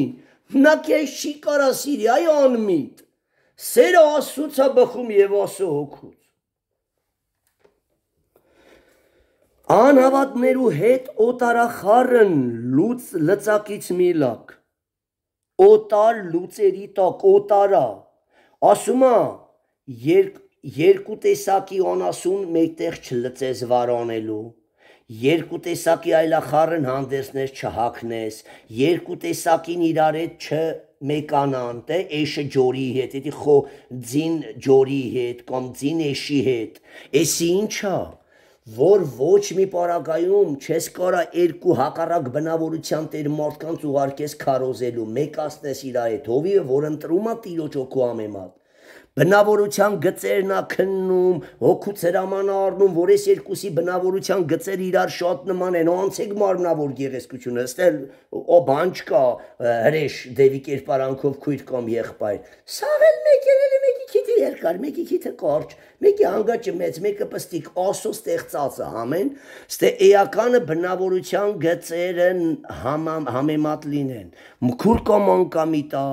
նա քեզ չի կարա սիրի այ անմիտ սերը աստծուց է բխում եւ աստծո հոգուց Անհավատներու հետ օտարախառն լուծ լծակից մի լակ։ Օտար լուծերի տակ օտարա։ Ասում է, երբ երկու տեսակի անասուն մեկտեղ չլծես վարանելու, երկու տեսակի այլախառն հանդեսներ չհակնես, երկու տեսակին իրար հետ չ մեկանան, թե էշը ջորի հետ, դի խո ձին ջորի հետ կամ ձին էշի հետ։ Էսի ինչա, որ ոչ մի պարագայում չես կարա երկու հակառակ բնավորության տեր մարդկանց ուղարկես քարոզելու, մեկ ասնես իրա հետ, ովի որ ընտրումա տիրոջ օկու ամեմատ։ Բնավորության գծերն ա քննում, հոգու ծրաման առնում, որ այս երկուսի բնավորության գծերը իրար շատ նման են, ոնցեք մարմնավոր գեղեցկությունը, ըստել օ բան չկա, հրեշ դեվի կերպարանքով քույր կամ եղբայր։ Սաղ էլ մեկ էլ էլի մեկի քիթը երկար, մեկի քիթը կարճ, մեկի հանգաճը մեծ, մեկը պստիկ, ասո ստեղծած է, ամեն, ստե էականը բնավորության գծերը համեմատ լինեն։ Մքուր կամ անկամիտա,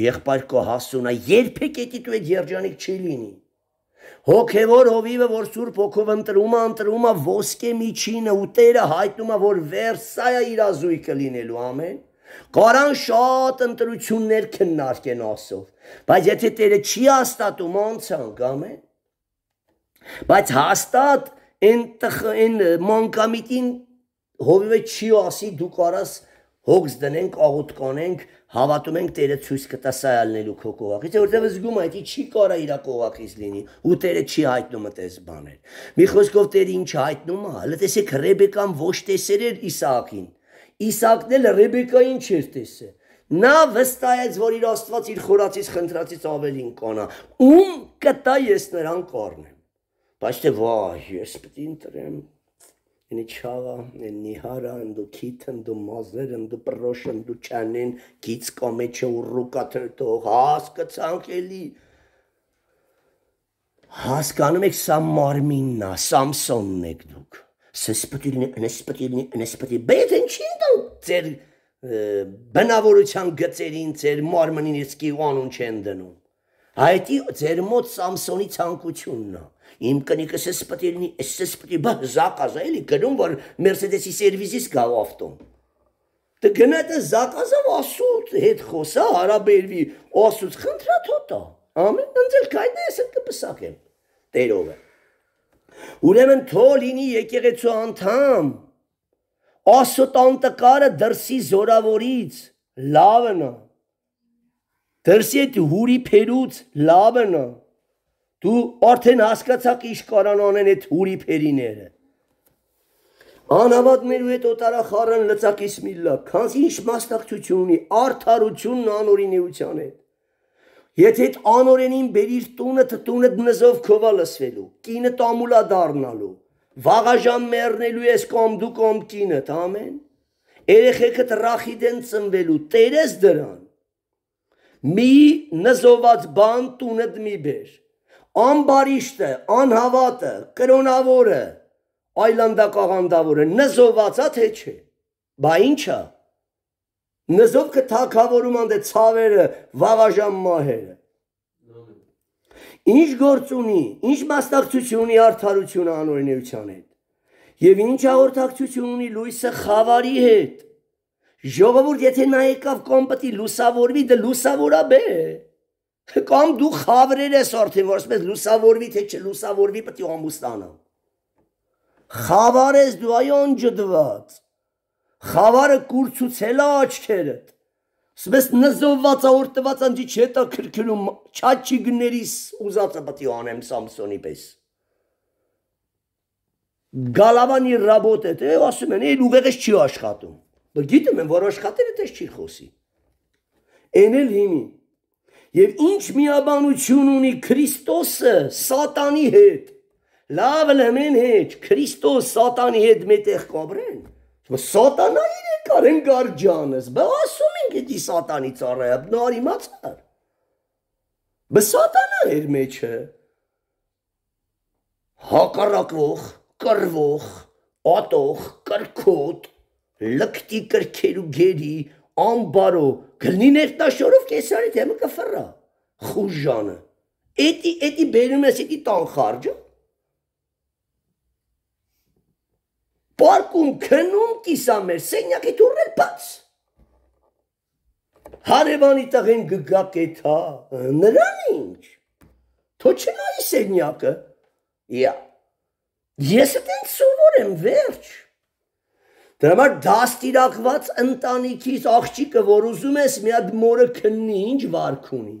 Եղբայր քո հասունա երբեք եկիտու այդ երջանիկ չի լինի։ Հոգևոր հովիվը, որ Սուրբ Հոգով ընտրում է, ընտրում է ոսկե միջինը ու Տերը հայտնում է, որ Վերսայա իր ազույգը լինելու, ամեն։ Կարան շատ ընտրություններ քննարկեն ասով, բայց եթե Տերը չի հաստատում անցանք, ամեն։ Բայց հաստատ այն այն մանկամիտին հովիվը չի ասի դու կարաս հոգս դնենք, աղոտ կանենք, հավատում ենք Տերը ցույց կտա սա ալնելու քո կողակից, որտեղ զգում այդ չի կարա իր կողակից լինի, ու Տերը չի հայտնում այդպես բաներ։ Մի խոսքով Տերը ինչ հայտնում է, հələ տեսեք Ռեբեկան ոչ տեսեր էր Իսահակին։ Իսահակն էլ Ռեբեկային չէր տեսել։ Նա վստահեց, որ իր Աստված իր խորացից խնդրածից ավելին կանա։ Ում կտա ես նրան կառնեմ։ Բայց թե վայ, ես պետք է ընտրեմ ինի չաղա, ին նիհարա, ին դու քիթն, դու մազեր, ին դու պրոշն, դու չանին, գից կամեչը ուռուկա թրթող, հասկացանք էլի։ Հասկանում եք, սա մարմինն է, Սամսոնն եք դուք։ Սես պետք է, նես պետք է, նես պետք է, բայց ինչի՞ դուք ձեր բնավորության գծերին ձեր մարմնին իսկի անուն չեն դնում։ Հայտի ձեր մոտ Սամսոնի ցանկությունն է իմ կնիկս էս պետք է լինի, էս պետք է բա զակազա էլի գնում որ Mercedes-ի սերվիսից գավ ավտոն։ Դե գնա դա զակազավ ասուց հետ խոսա հարաբերվի, ասուց խնդրա թոտա։ Ամեն ընձել կայնա ես կպսակեմ։ Տերովը։ Ուրեմն թո լինի եկեղեցու անդամ։ Ասո տանտկարը դրսի զորավորից լավն է։ Դրսի այդ հուրի փերուց լավն է դու արդեն հասկացաք ինչ կարան անեն այդ հուրի փերիները։ Անհավատ մեր ու հետ օտարախառն լծակ Իսմիլլա, քանզի ինչ մասնակցություն ունի արդարությունն անօրինեության հետ։ Եթե այդ անօրենին բերիր տունը, տունը նզով քովա լսվելու, կինը տամուլա դառնալու, վաղաժամ մեռնելու ես կամ դու կամ կինը, ամեն։ Երեխեքդ ռախիդեն ծնվելու, տերես դրան։ Մի նզոված բան տունդ մի բեր ամբարիշտը, անհավատը, կրոնավորը, այլանդակաղանդավորը նզովացա թե չէ։ Բա ինչա։ Նզով կթակավորում անդե ցավերը, վաղաժամ մահերը։ Ինչ գործ ունի, ինչ մասնակցություն ունի արդարությունը անօրինության հետ։ Եվ ինչ հաղորդակցություն ունի լույսը խավարի հետ։ Ժողովուրդ եթե նա եկավ կոմ պտի լուսավորվի, դա դե լուսավորաբե է։ լուսավորաբ է Կամ դու խավրեր ես արդեն, որ ասում ես լուսավորվի թե չլուսավորվի, պետք է ամուսնանա։ Խավար ես դու այո անջդված։ Խավարը կուրցուցել է աչքերդ։ Ասում ես նզովված է, որ տված անձի չհետա քրքրում, չաչիգներիս ուզածը պետք է անեմ Սամսոնի պես գալավանի ռաբոտ է, թե ասում են, այլ ուղեղս չի աշխատում։ Բայց գիտեմ են, որ աշխատել է, թե չի խոսի։ Էն էլ հիմի Եվ ինչ միաբանություն ունի Քրիստոսը Սատանի հետ։ Լավ լեմեն հետ Քրիստոս Սատանի հետ մետեղ կոբրեն։ Սատանա իր է կարեն գարջանս։ Բա ասում ենք դի Սատանի ծառայա, նարի մացար։ Բա Սատանա էր մեջը։ Հակառակվող, կռվող, ատող, կրքոտ, լկտի կրքերու գերի, ամբարո Գլնի ներտաշորով կեսարի թեմը կֆռա։ Խուժանը։ Էդի էդի բերում ես էդի տան խարջը։ Պարկում քնում կիսա մեր սենյակի դուրնել բաց։ Հարևանի տղեն գգա կեթա, նրան ինչ։ Թո չնայի սենյակը։ Իա։ Ես էլ սովոր եմ վերջ։ Դրա համար դաստիրակված ընտանիքից աղջիկը, որ ուզում ես մի հատ մորը քննի, ինչ վարք ունի։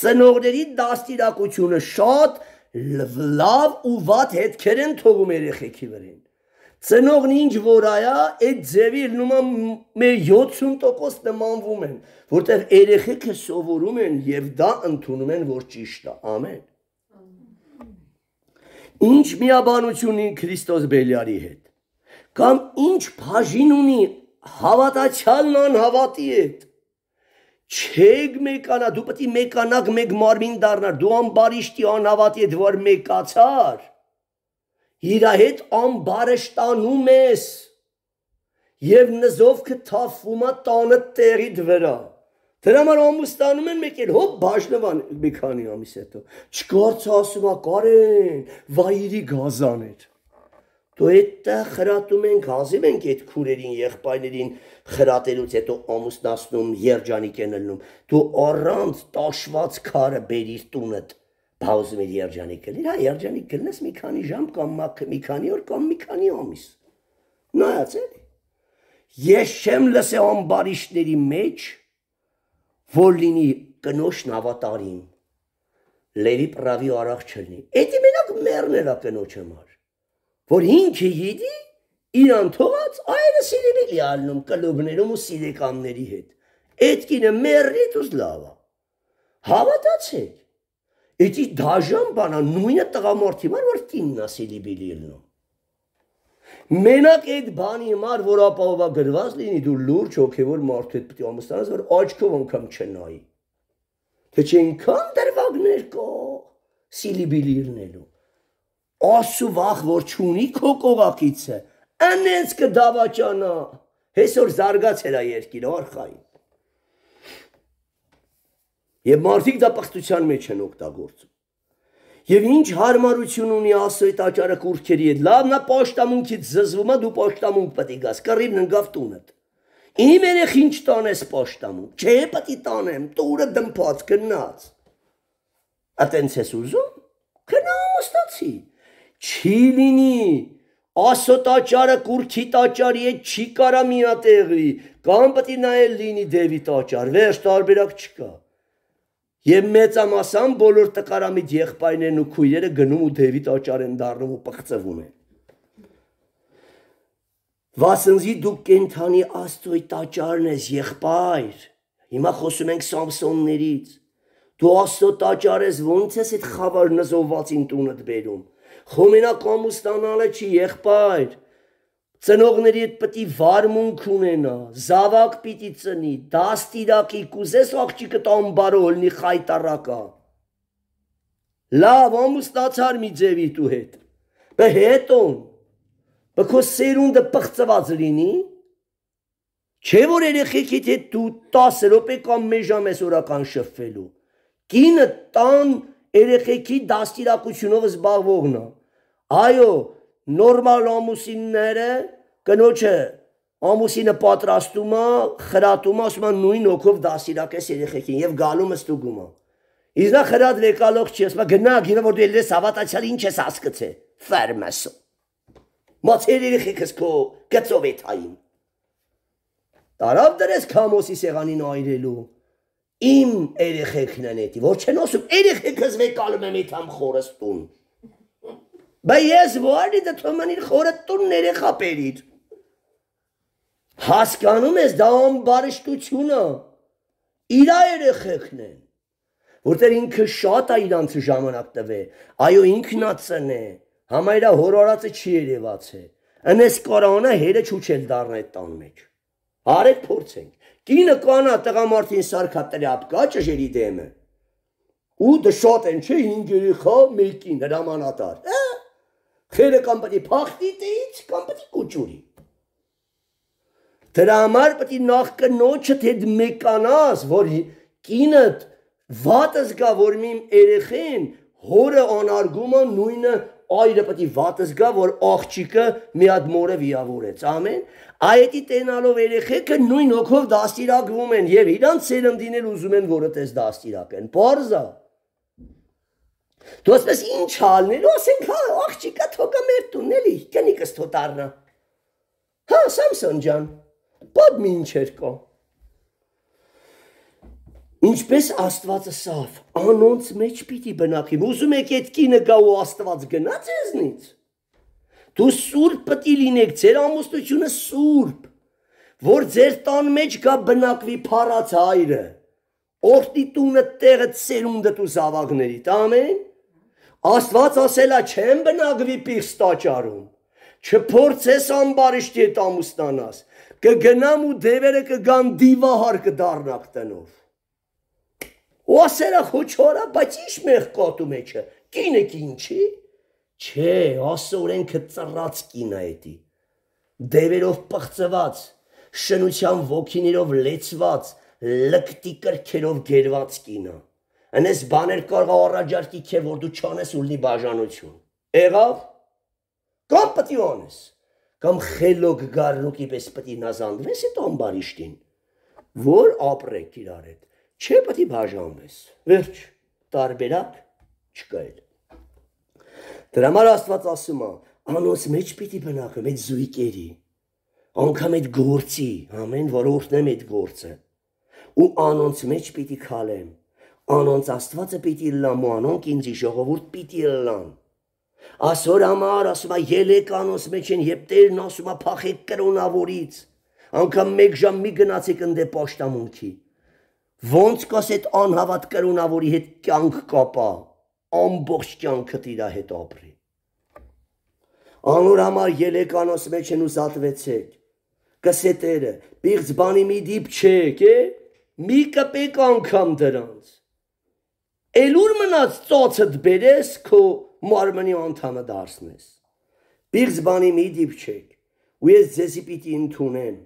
Ծնողների դաստիրակությունը շատ լավ ու վատ հետքեր են թողում երեխեքի վրան։ Ծնողն ինչ որ այա, այդ ձևի լնում է մեր 70% նմանվում են, որտեղ երեխեքը սովորում են եւ դա ընդունում են, որ ճիշտ է։ Ամեն։ Ինչ միաբանությունին Քրիստոս Բելյարի հետ կամ ինչ բաժին ունի հավատացյալն անհավատի հետ։ Չեք մեկանա, դու պետք է մեկանաք մեկ մարմին դառնար, դու անբարիշտի անհավատի հետ որ մեկացար։ Իր հետ անբարշտանում ես։ Եվ նզով կթափվում է տանը տեղիդ վրա։ Դրա համար ամուսնանում են մեկ էլ հոբ բաշնվան մի քանի ամիս հետո։ Չկարծա ասում է Կարեն, վայրի գազան էր դու այդտեղ խրատում ենք, հազիվ ենք այդ քուրերին, եղբայրերին խրատելուց հետո ամուսնացնում, երջանիկ են ելնում։ Դու առանց տաշված քարը բերիր տունդ։ Բա ուզում ես երջանիկ լինի, հա, երջանիկ կլնես մի քանի ժամ կամ մի քանի օր կամ մի քանի ամիս։ Նայած էլի։ Ես չեմ լսե ամբարիշների մեջ, որ լինի կնոշն ավատարին։ Լևի պրավի արախ չլինի։ Էդի մենակ մեռնել է կնոջ համար որ ինքը յիդի իրան թողած այրը սիրելի լիալնում կլուբներում ու սիրեկանների հետ։ Այդ կինը մեռրիտ ու լավա։ Հավատացեք։ Էդի դաժան բանա նույնը տղամարդի մար որ կինն ասելի բիլիլնում։ Մենակ այդ բանի մար որ ապահովա գրված լինի դու լուրջ հոգևոր մարդու հետ պետք է ամստանաս որ աչքով անգամ չնայի։ Թե չենքան դրվագներ կա սիլիբիլիրնելու։ Ասու վախ որ չունի քո կողակիցը։ Անենց կդավաճանա։ Հեսօր զարգացել է երկիրը արխային։ Եվ մարդիկ դա պղտության մեջ են օգտագործում։ Եվ ինչ հարմարություն ունի ասոյ տաճարը կուրքերի հետ։ Լավ, նա պաշտամունքից զզվում է, դու պաշտամունք պետք գաս, կռիվն ընկավ տունդ։ Իմ երեք ինչ տանես պաշտամունք։ Չէ, պետք է տանեմ, տուրը դմփած գնաց։ Ատենց ես ուզում։ Քնա մստացի։ Չի լինի։ Ասո տաճարը կուրքի տաճարի հետ չի կարա միատեղվի, կամ պետք նայել լինի դևի տաճար, վերջ տարբերակ չկա։ Եվ մեծամասն բոլոր տկարամիտ եղբայրներն ու քույրերը գնում ու դևի տաճար են դառնում ու պղծվում են։ Վասնզի դու կենթանի Աստծոյի տաճարն ես, եղբայր։ Հիմա խոսում ենք Սամսոններից։ Դու Աստծո տաճար ես, ո՞նց ես այդ խավար նզովվածին տունդ բերում։ Խոմենակ ամուսնանալը չի եղբայր։ Ծնողների հետ պիտի վարմունք ունենա, զավակ պիտի ծնի, դաստիրակի կուզես աղջիկը տամբարը ոլնի խայտարակա։ Լավ, ամուսնացար մի ձևի դու հետ։ Բա հետոն, բա քո սերունդը պղծված լինի։ Չէ որ երեխիքիդ հետ դու 10 րոպե կամ մեժամ ես օրական շփվելու։ Կինը տան երեխեքի դաստիրակությունով զբաղվողն է։ Այո, նորմալ ամուսինները կնոջը ամուսինը պատրաստում է, խրատում է, ասում է նույն օքով դասիրակ է երեխեքին եւ գալում է ստուգում է։ Իսկ նա խրատ վեկալող չի, ասում է գնա, գինը որ դու ելես հավատացյալ ինչ ես հասկացե։ Ֆերմեսո։ Մացեր երեխեքս քո գծով է թային։ Տարավ դրես քամոսի սեղանին այրելու։ Իմ երեխեքն են էդի, որ չեն ասում, երեխեքս վեկալում եմ իթամ խորստուն։ Բա ես վարի դա թոմանիր խորը տուն ներեխա պերիր։ Հասկանում ես դա անբարշտությունը։ Իրա երեխեքն են որտեղ ինքը շատ է իրանց ժամանակ տվել։ Այո, ինքն է ծնե։ Համայրա հորորածը չի երևացե։ Ընես կորոնա հերը չուչել դառնա այդ տան մեջ։ Արեք փորձենք։ Կինը կանա տղամարդին սարքա տրապկա ճժերի դեմը։ Ու դշոտ են չէ հինգերի խո մեկին հրամանատար։ Է Քերը կամ պետք է փախտի տից, կամ պետք է կուճուրի։ Դրա համար պետք է նախ կնոջդ հետ մեկանաս, որ կինդ վատս գա, որ իմ երեխեն հորը անարգում է նույնը այրը պետք է վատս գա, որ աղջիկը մի հատ մորը վիավորեց։ Ամեն։ Այդի տենալով երեխեքը նույն օքով դաստիարակվում են եւ իրանց ցերնդինել ուզում են, որը տես դաստիարակեն։ Պարզա։ դա Դու ասես ինչ ալնելու, ասենք հա, աղջիկա թոկա մեր տունն էլի, կնիկս թո դառնա։ Հա, Սամսոն ջան, բոդ մի ինչ էր կա։ Ինչպես Աստվածը սավ, անոնց մեջ պիտի բնակիմ։ Ուզում եք այդ կինը գա ու Աստված գնաց եզնից։ Դու սուրբ պետք լինեք, ձեր ամուսնությունը սուրբ, որ ձեր տան մեջ գա բնակվի փառած հայրը։ Օրտի տունը տեղը ծերունդը դու զավակներիդ, ամեն։ Աստված ասելա չեմ բնակվի պիղս տաճարում։ Չփորձես ամբարիշտ ետ ամուսնանաս։ Կգնամ ու դևերը կգան դիվահար կդառնակ տնով։ Ու ասելա խոչորա, բայց ի՞նչ մեղ կոտում է չէ։ Կինը կինչի։ Չէ, ասորենքը ծռած կինա էդի։ Դևերով պղծված, շնության ոգիներով լեցված, լկտի կրքերով գերված կինա։ Անես բաներ կարող առաջարկի քե որ դու չանես ու լի բաժանություն։ Եղավ։ Կամ պետք է անես։ Կամ խելոք գարնուկի պես պետք է նազանդվես այդ ամբարիշտին, որ ապրեք իրար հետ։ Չէ պետք է բաժանվես։ Վերջ։ Տարբերակ չկա այլ։ Դրա համար Աստված ասում է. անոնց մեջ պիտի բնակեմ այդ զույգերի, անգամ այդ գործի, ամեն ոլորտն եմ այդ գործը։ Ու անոնց մեջ պիտի քալեմ Անոնց Աստվածը պիտի լամու, անոնք ինձի ժողովուրդ պիտի լան։ Ասոր համար ասում է ելեք անոնց մեջ են, երբ Տերն ասում է փախեք կրոնավորից։ Անկամ մեկ ժամ մի գնացեք ընդե աշտամունքի։ Ոնց կաս այդ անհավատ կրոնավորի հետ կյանք կապա, ամբողջ կյանքդ իր հետ ապրի։ Անոր համար ելեք անոնց մեջ են ու զատվեցեք։ Կսետերը, պիղծ բանի մի դիպ չեք, է։ Մի կպեք անգամ դրանց։ Էլուր մնաց ծոցդ բերես, քո մարմնի անդամը դարձնես։ Բիղզ բանի մի դիպչեք։ Ու ես ձեզի պիտի ընդունեմ,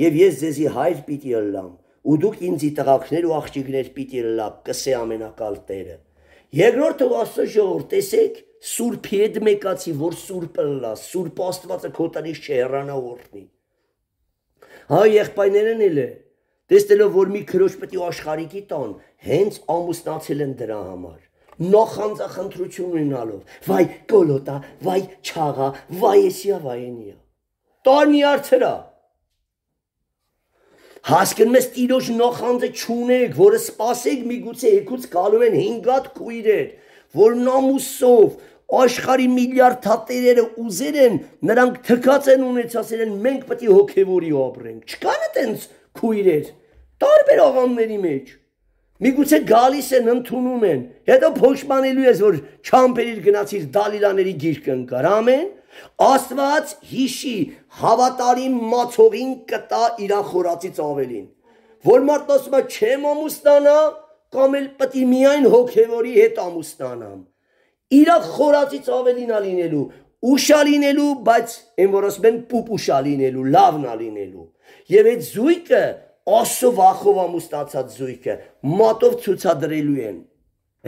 եւ ես ձեզի հայր պիտի ըլլամ, ու դուք ինձի տղակներ ու աղջիկներ պիտի ըլլակ, կսե ամենակալ Տերը։ Երկրորդը Աստծո ժողովուրդ, տեսեք, Սուրբի հետ մեկացի, որ Սուրբը լա, Սուրբ Աստվածը քո տնից չհեռանա օրհնի։ Հա եղբայրներն էլ է, տեսնելով որ մի քրոջ պետք է աշխարհիկի տան, հենց ամուսնացել են դրա համար նախանձախնդրություն ունենալով վայ կոլոտա վայ չաղա վայ էսիա վայ այնիա տանի արցրա հասկանում ես տիրոջ նախանձը չունեք որը սпасեք միգուցե եկուց գալու են 5 հատ քույրեր որ նամուսով աշխարի միլիարդատերերը ուզեր են, նրանք թքած են ունեցածեր են, մենք պետք է հոգևորի ապրենք։ Չկան է տենց քույրեր տարբեր աղանների մեջ։ Միգուցե գալիս են, ընդունում են։ Հետո փոշմանելու ես, որ չամբերիր գնացիր դալիլաների գիրքը ընկար, ամեն։ Աստված հիշի հավատարիմ մացողին կտա իր խորացից ավելին։ Որ մարդն ասում է չեմ ամուսնանա, կամ էլ պետք է միայն հոգևորի հետ ամուսնանամ։ Իր խորացից ավելին ա լինելու, ուշա լինելու, բայց այն որ ասում են պուպուշա լինելու, լավն ա լինելու։ Եվ այդ զույգը Աստծո վախով ամու ստացած զույգը մատով ցուցադրելու են։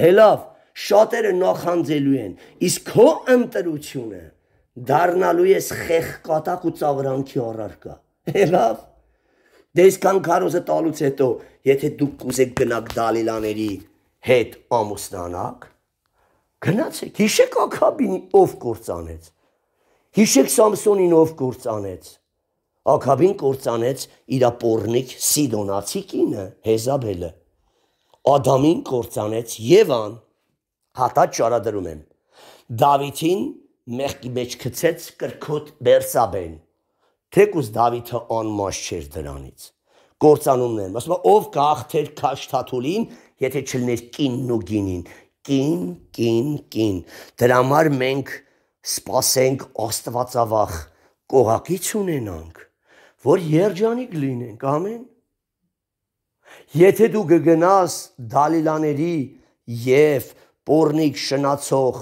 Հելավ, շատերը նախանձելու են, իսկ քո ընտրությունը դառնալու ես խեղ կատակ ու ծավրանքի առարկա։ Հելավ։ Դե իսկան քարոզը տալուց հետո, եթե դուք կուզեք գնաք դալիլաների հետ ամուսնանաք, գնացեք։ Հիշեք Աքաբին ով կործանեց։ Հիշեք Սամսոնին ով կործանեց։ Աքաբին կործանեց իր պորնիկ Սիդոնացի կինը Հեզաբելը։ Ադամին կործանեց Եվան։ Հատած շարադրում եմ։ Դավիթին մեղքի մեջ գցեց կրկոտ Բերսաբեն։ Թեկուզ Դավիթը անմաս չէր դրանից։ Կործանումն են, ասում ով գախթեր քաշթաթուլին, եթե չլներ կինն ու գինին։ Կին, կին, կին։ Դրա համար մենք սпасենք Աստվածավախ կողակից ունենանք որ երջանիկ լինենք, ամեն։ Եթե դու գգնաս դալիլաների եւ pornik շնացող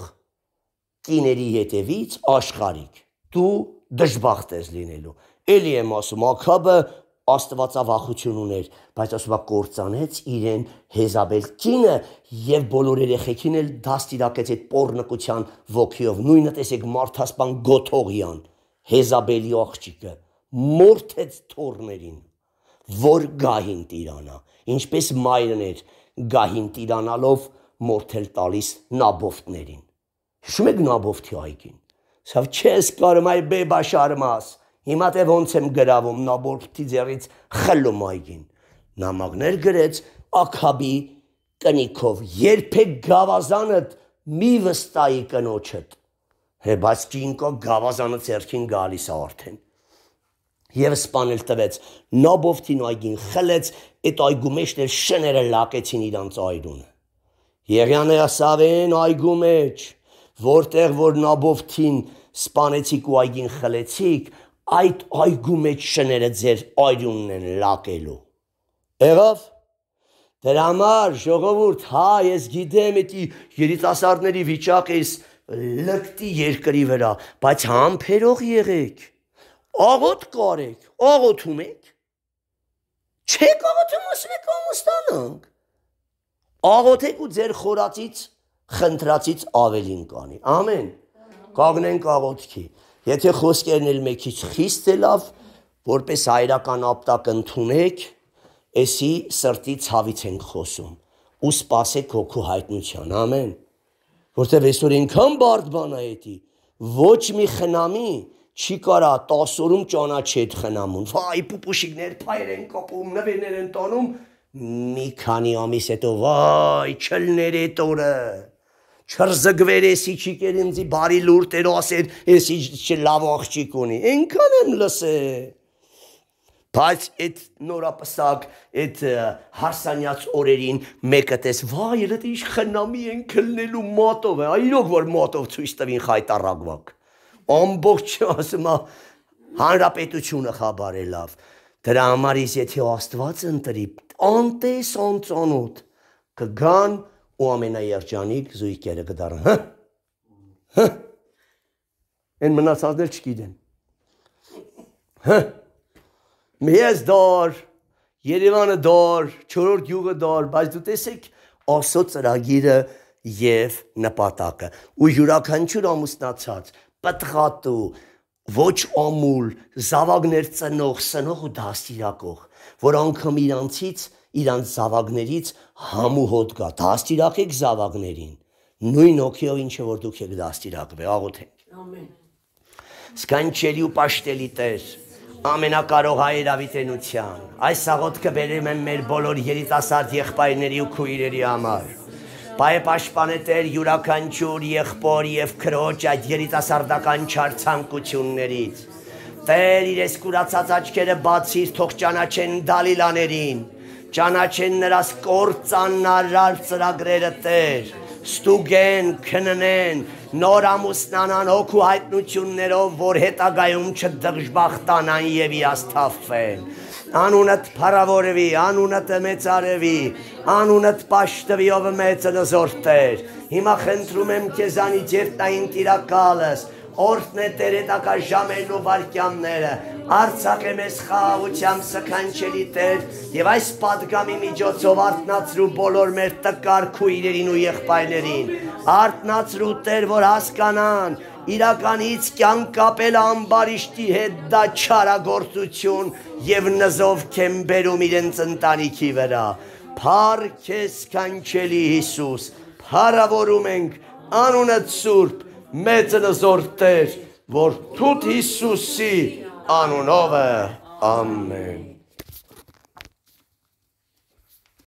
կիների հետևից աշխարիկ, դու դժբախտ ես լինելու։ Էլի եմ ասում, Աքաբը աստվածավախություն ուներ, բայց ասում է կործանեց իրեն Հեզաբել կինը եւ բոլոր երեխեքին էլ դաստիարակեց այդ pornկության ոգիով։ Նույնը տեսեք Մարթասպան Գոթողյան, Հեզաբելի աղջիկը մորթեց թորներին, որ գահին տիրանա, ինչպես մայրն էր գահին տիրանալով մորթել տալիս նաբովտներին։ Հիշում եք նաբովթի այգին։ Սա չես կարում այ բեբա շարմաս։ Հիմա թե ոնց եմ գրավում նաբովթի ձեռից խլում այգին։ Նամակներ գրեց Աքաբի կնիքով երբեք գավազանդ մի վստահի կնոջդ։ Հե բայց քինկո գավազանը ցերքին գալիս է արդեն եւ սپانել տվեց։ Նոբովտին այգին խլեց, այդ այգու մեջ դեր շները լակեցին իրանց այրուն։ Եղյանը ասավեն այգու մեջ, որտեղ որ Նոբովտին սپانեցիք ու այգին խլեցիք, այդ այգու մեջ շները ձեր այրունն են լակելու։ Եղավ Դրա համար ժողովուրդ, հա, ես գիտեմ, էտի երիտասարդների վիճակը էս լկտի երկրի վրա, բայց համբերող եղեք աղոտ կարեք, աղոթում եք։ Չեք աղոթում, ասում եք ամստանանք։ Աղոթեք ու ձեր խորացից, խնդրածից ավելին կանի։ Ամեն։ Կագնենք աղոթքի։ Եթե խոսքերն էլ մի քիչ խիստ է լավ, որպես հայրական ապտակ ընդունեք, էսի սրտի ցավից ենք խոսում։ Ու սпасեք հոգու հայտնության։ Ամեն։ Որտեւ այսօր ինքան բարդ բան է դա։ Ոչ մի խնամի, չի կարա 10 օրում ճանաչի այդ խնամուն։ Վայ, պուպուշիկներ փայր են կապում, նվերներ են տանում։ Մի քանի ամիս հետո վայ, չլներ այդ օրը։ Չրզգվեր էսի չիկեր ինձի բարի լուրտերո ասեր, էսի չլավ աղջիկ ունի։ Էնքան եմ լսել։ Բայց այդ նորապսակ, այդ հարսանյաց օրերին մեկը տես, վայ, էլ այդ ինչ խնամի են քլնելու մատով է, այ իրոք որ մատով ցույց տվին խայտարակվակ ամբողջ ասում է հանրապետությունը խաբարելավ։ Դրա համար իսկ եթե Աստված ընտրի անտես անծանոթ կգան ու ամենաերջանիկ զույգերը կդառնան։ Հա։ Հա։ Այն մնացածն էլ չգիտեն։ Հա։ Մեզ դոր, Երևանը դոր, չորրորդ յուղը դոր, բայց դու տեսեք Աստծո ծրագիրը եւ նպատակը։ Ու յուրաքանչյուր ամուսնացած պտղատու, ոչ ամուլ, զավակներ ծնող, սնող ու դաստիարակող, որ անգամ իրանցից, իրանց զավակներից համ ու հոտ գա, դաստիարակեք զավակներին, նույն օքեով ինչը որ դուք եք դաստիարակվել, աղոթենք։ Ամեն։ Սկանչելի ու պաշտելի Տեր, ամենակարող հայրավիտենության, այս աղոթքը բերեմ եմ մեր բոլոր երիտասարդ եղբայրների ու քույրերի համար։ Ամեն Պայպաշտպանը Տեր յուրաքանչյուր եղբոր եւ քրոջ այդ երիտասարդական չար ցանկություններից։ Տեր իրենց կուրացած աչքերը բացիր, թող ճանաչեն դալիլաներին, ճանաչեն նրանց կործանարար ծրագրերը Տեր, ստուգեն, քննեն, նոր ամուսնանան հոգու հայտնություններով, որ հետագայում չդղժբախտանան եւ իրաց թափվեն անունդ փառավորվի, անունդ մեծարևի, անունդ պաշտվի ով մեծն զորտեր։ Հիմա խնդրում եմ քեզանից երտային տիրակալս, օրհն է Տեր հետակա ժամերն ու վարքյանները, Արցակե մեզ խաղաղությամբ սքանչելի Տեր, եւ այս падգամի միջոցով արտնացրու բոլոր մեր տկար քույրերին ու եղբայրներին։ Արտնացրու Տեր, որ հասկանան, իրականից կյանք կապել ամբարիշտի հետ դա չարագործություն եւ նզով կեն բերում իրենց ընտանիքի վրա։ Փառք ես կանչելի Հիսուս, փառավորում ենք անունդ Սուրբ, մեծ նզորդ Տեր, որ Թութ Հիսուսի անունով է։ Ամեն։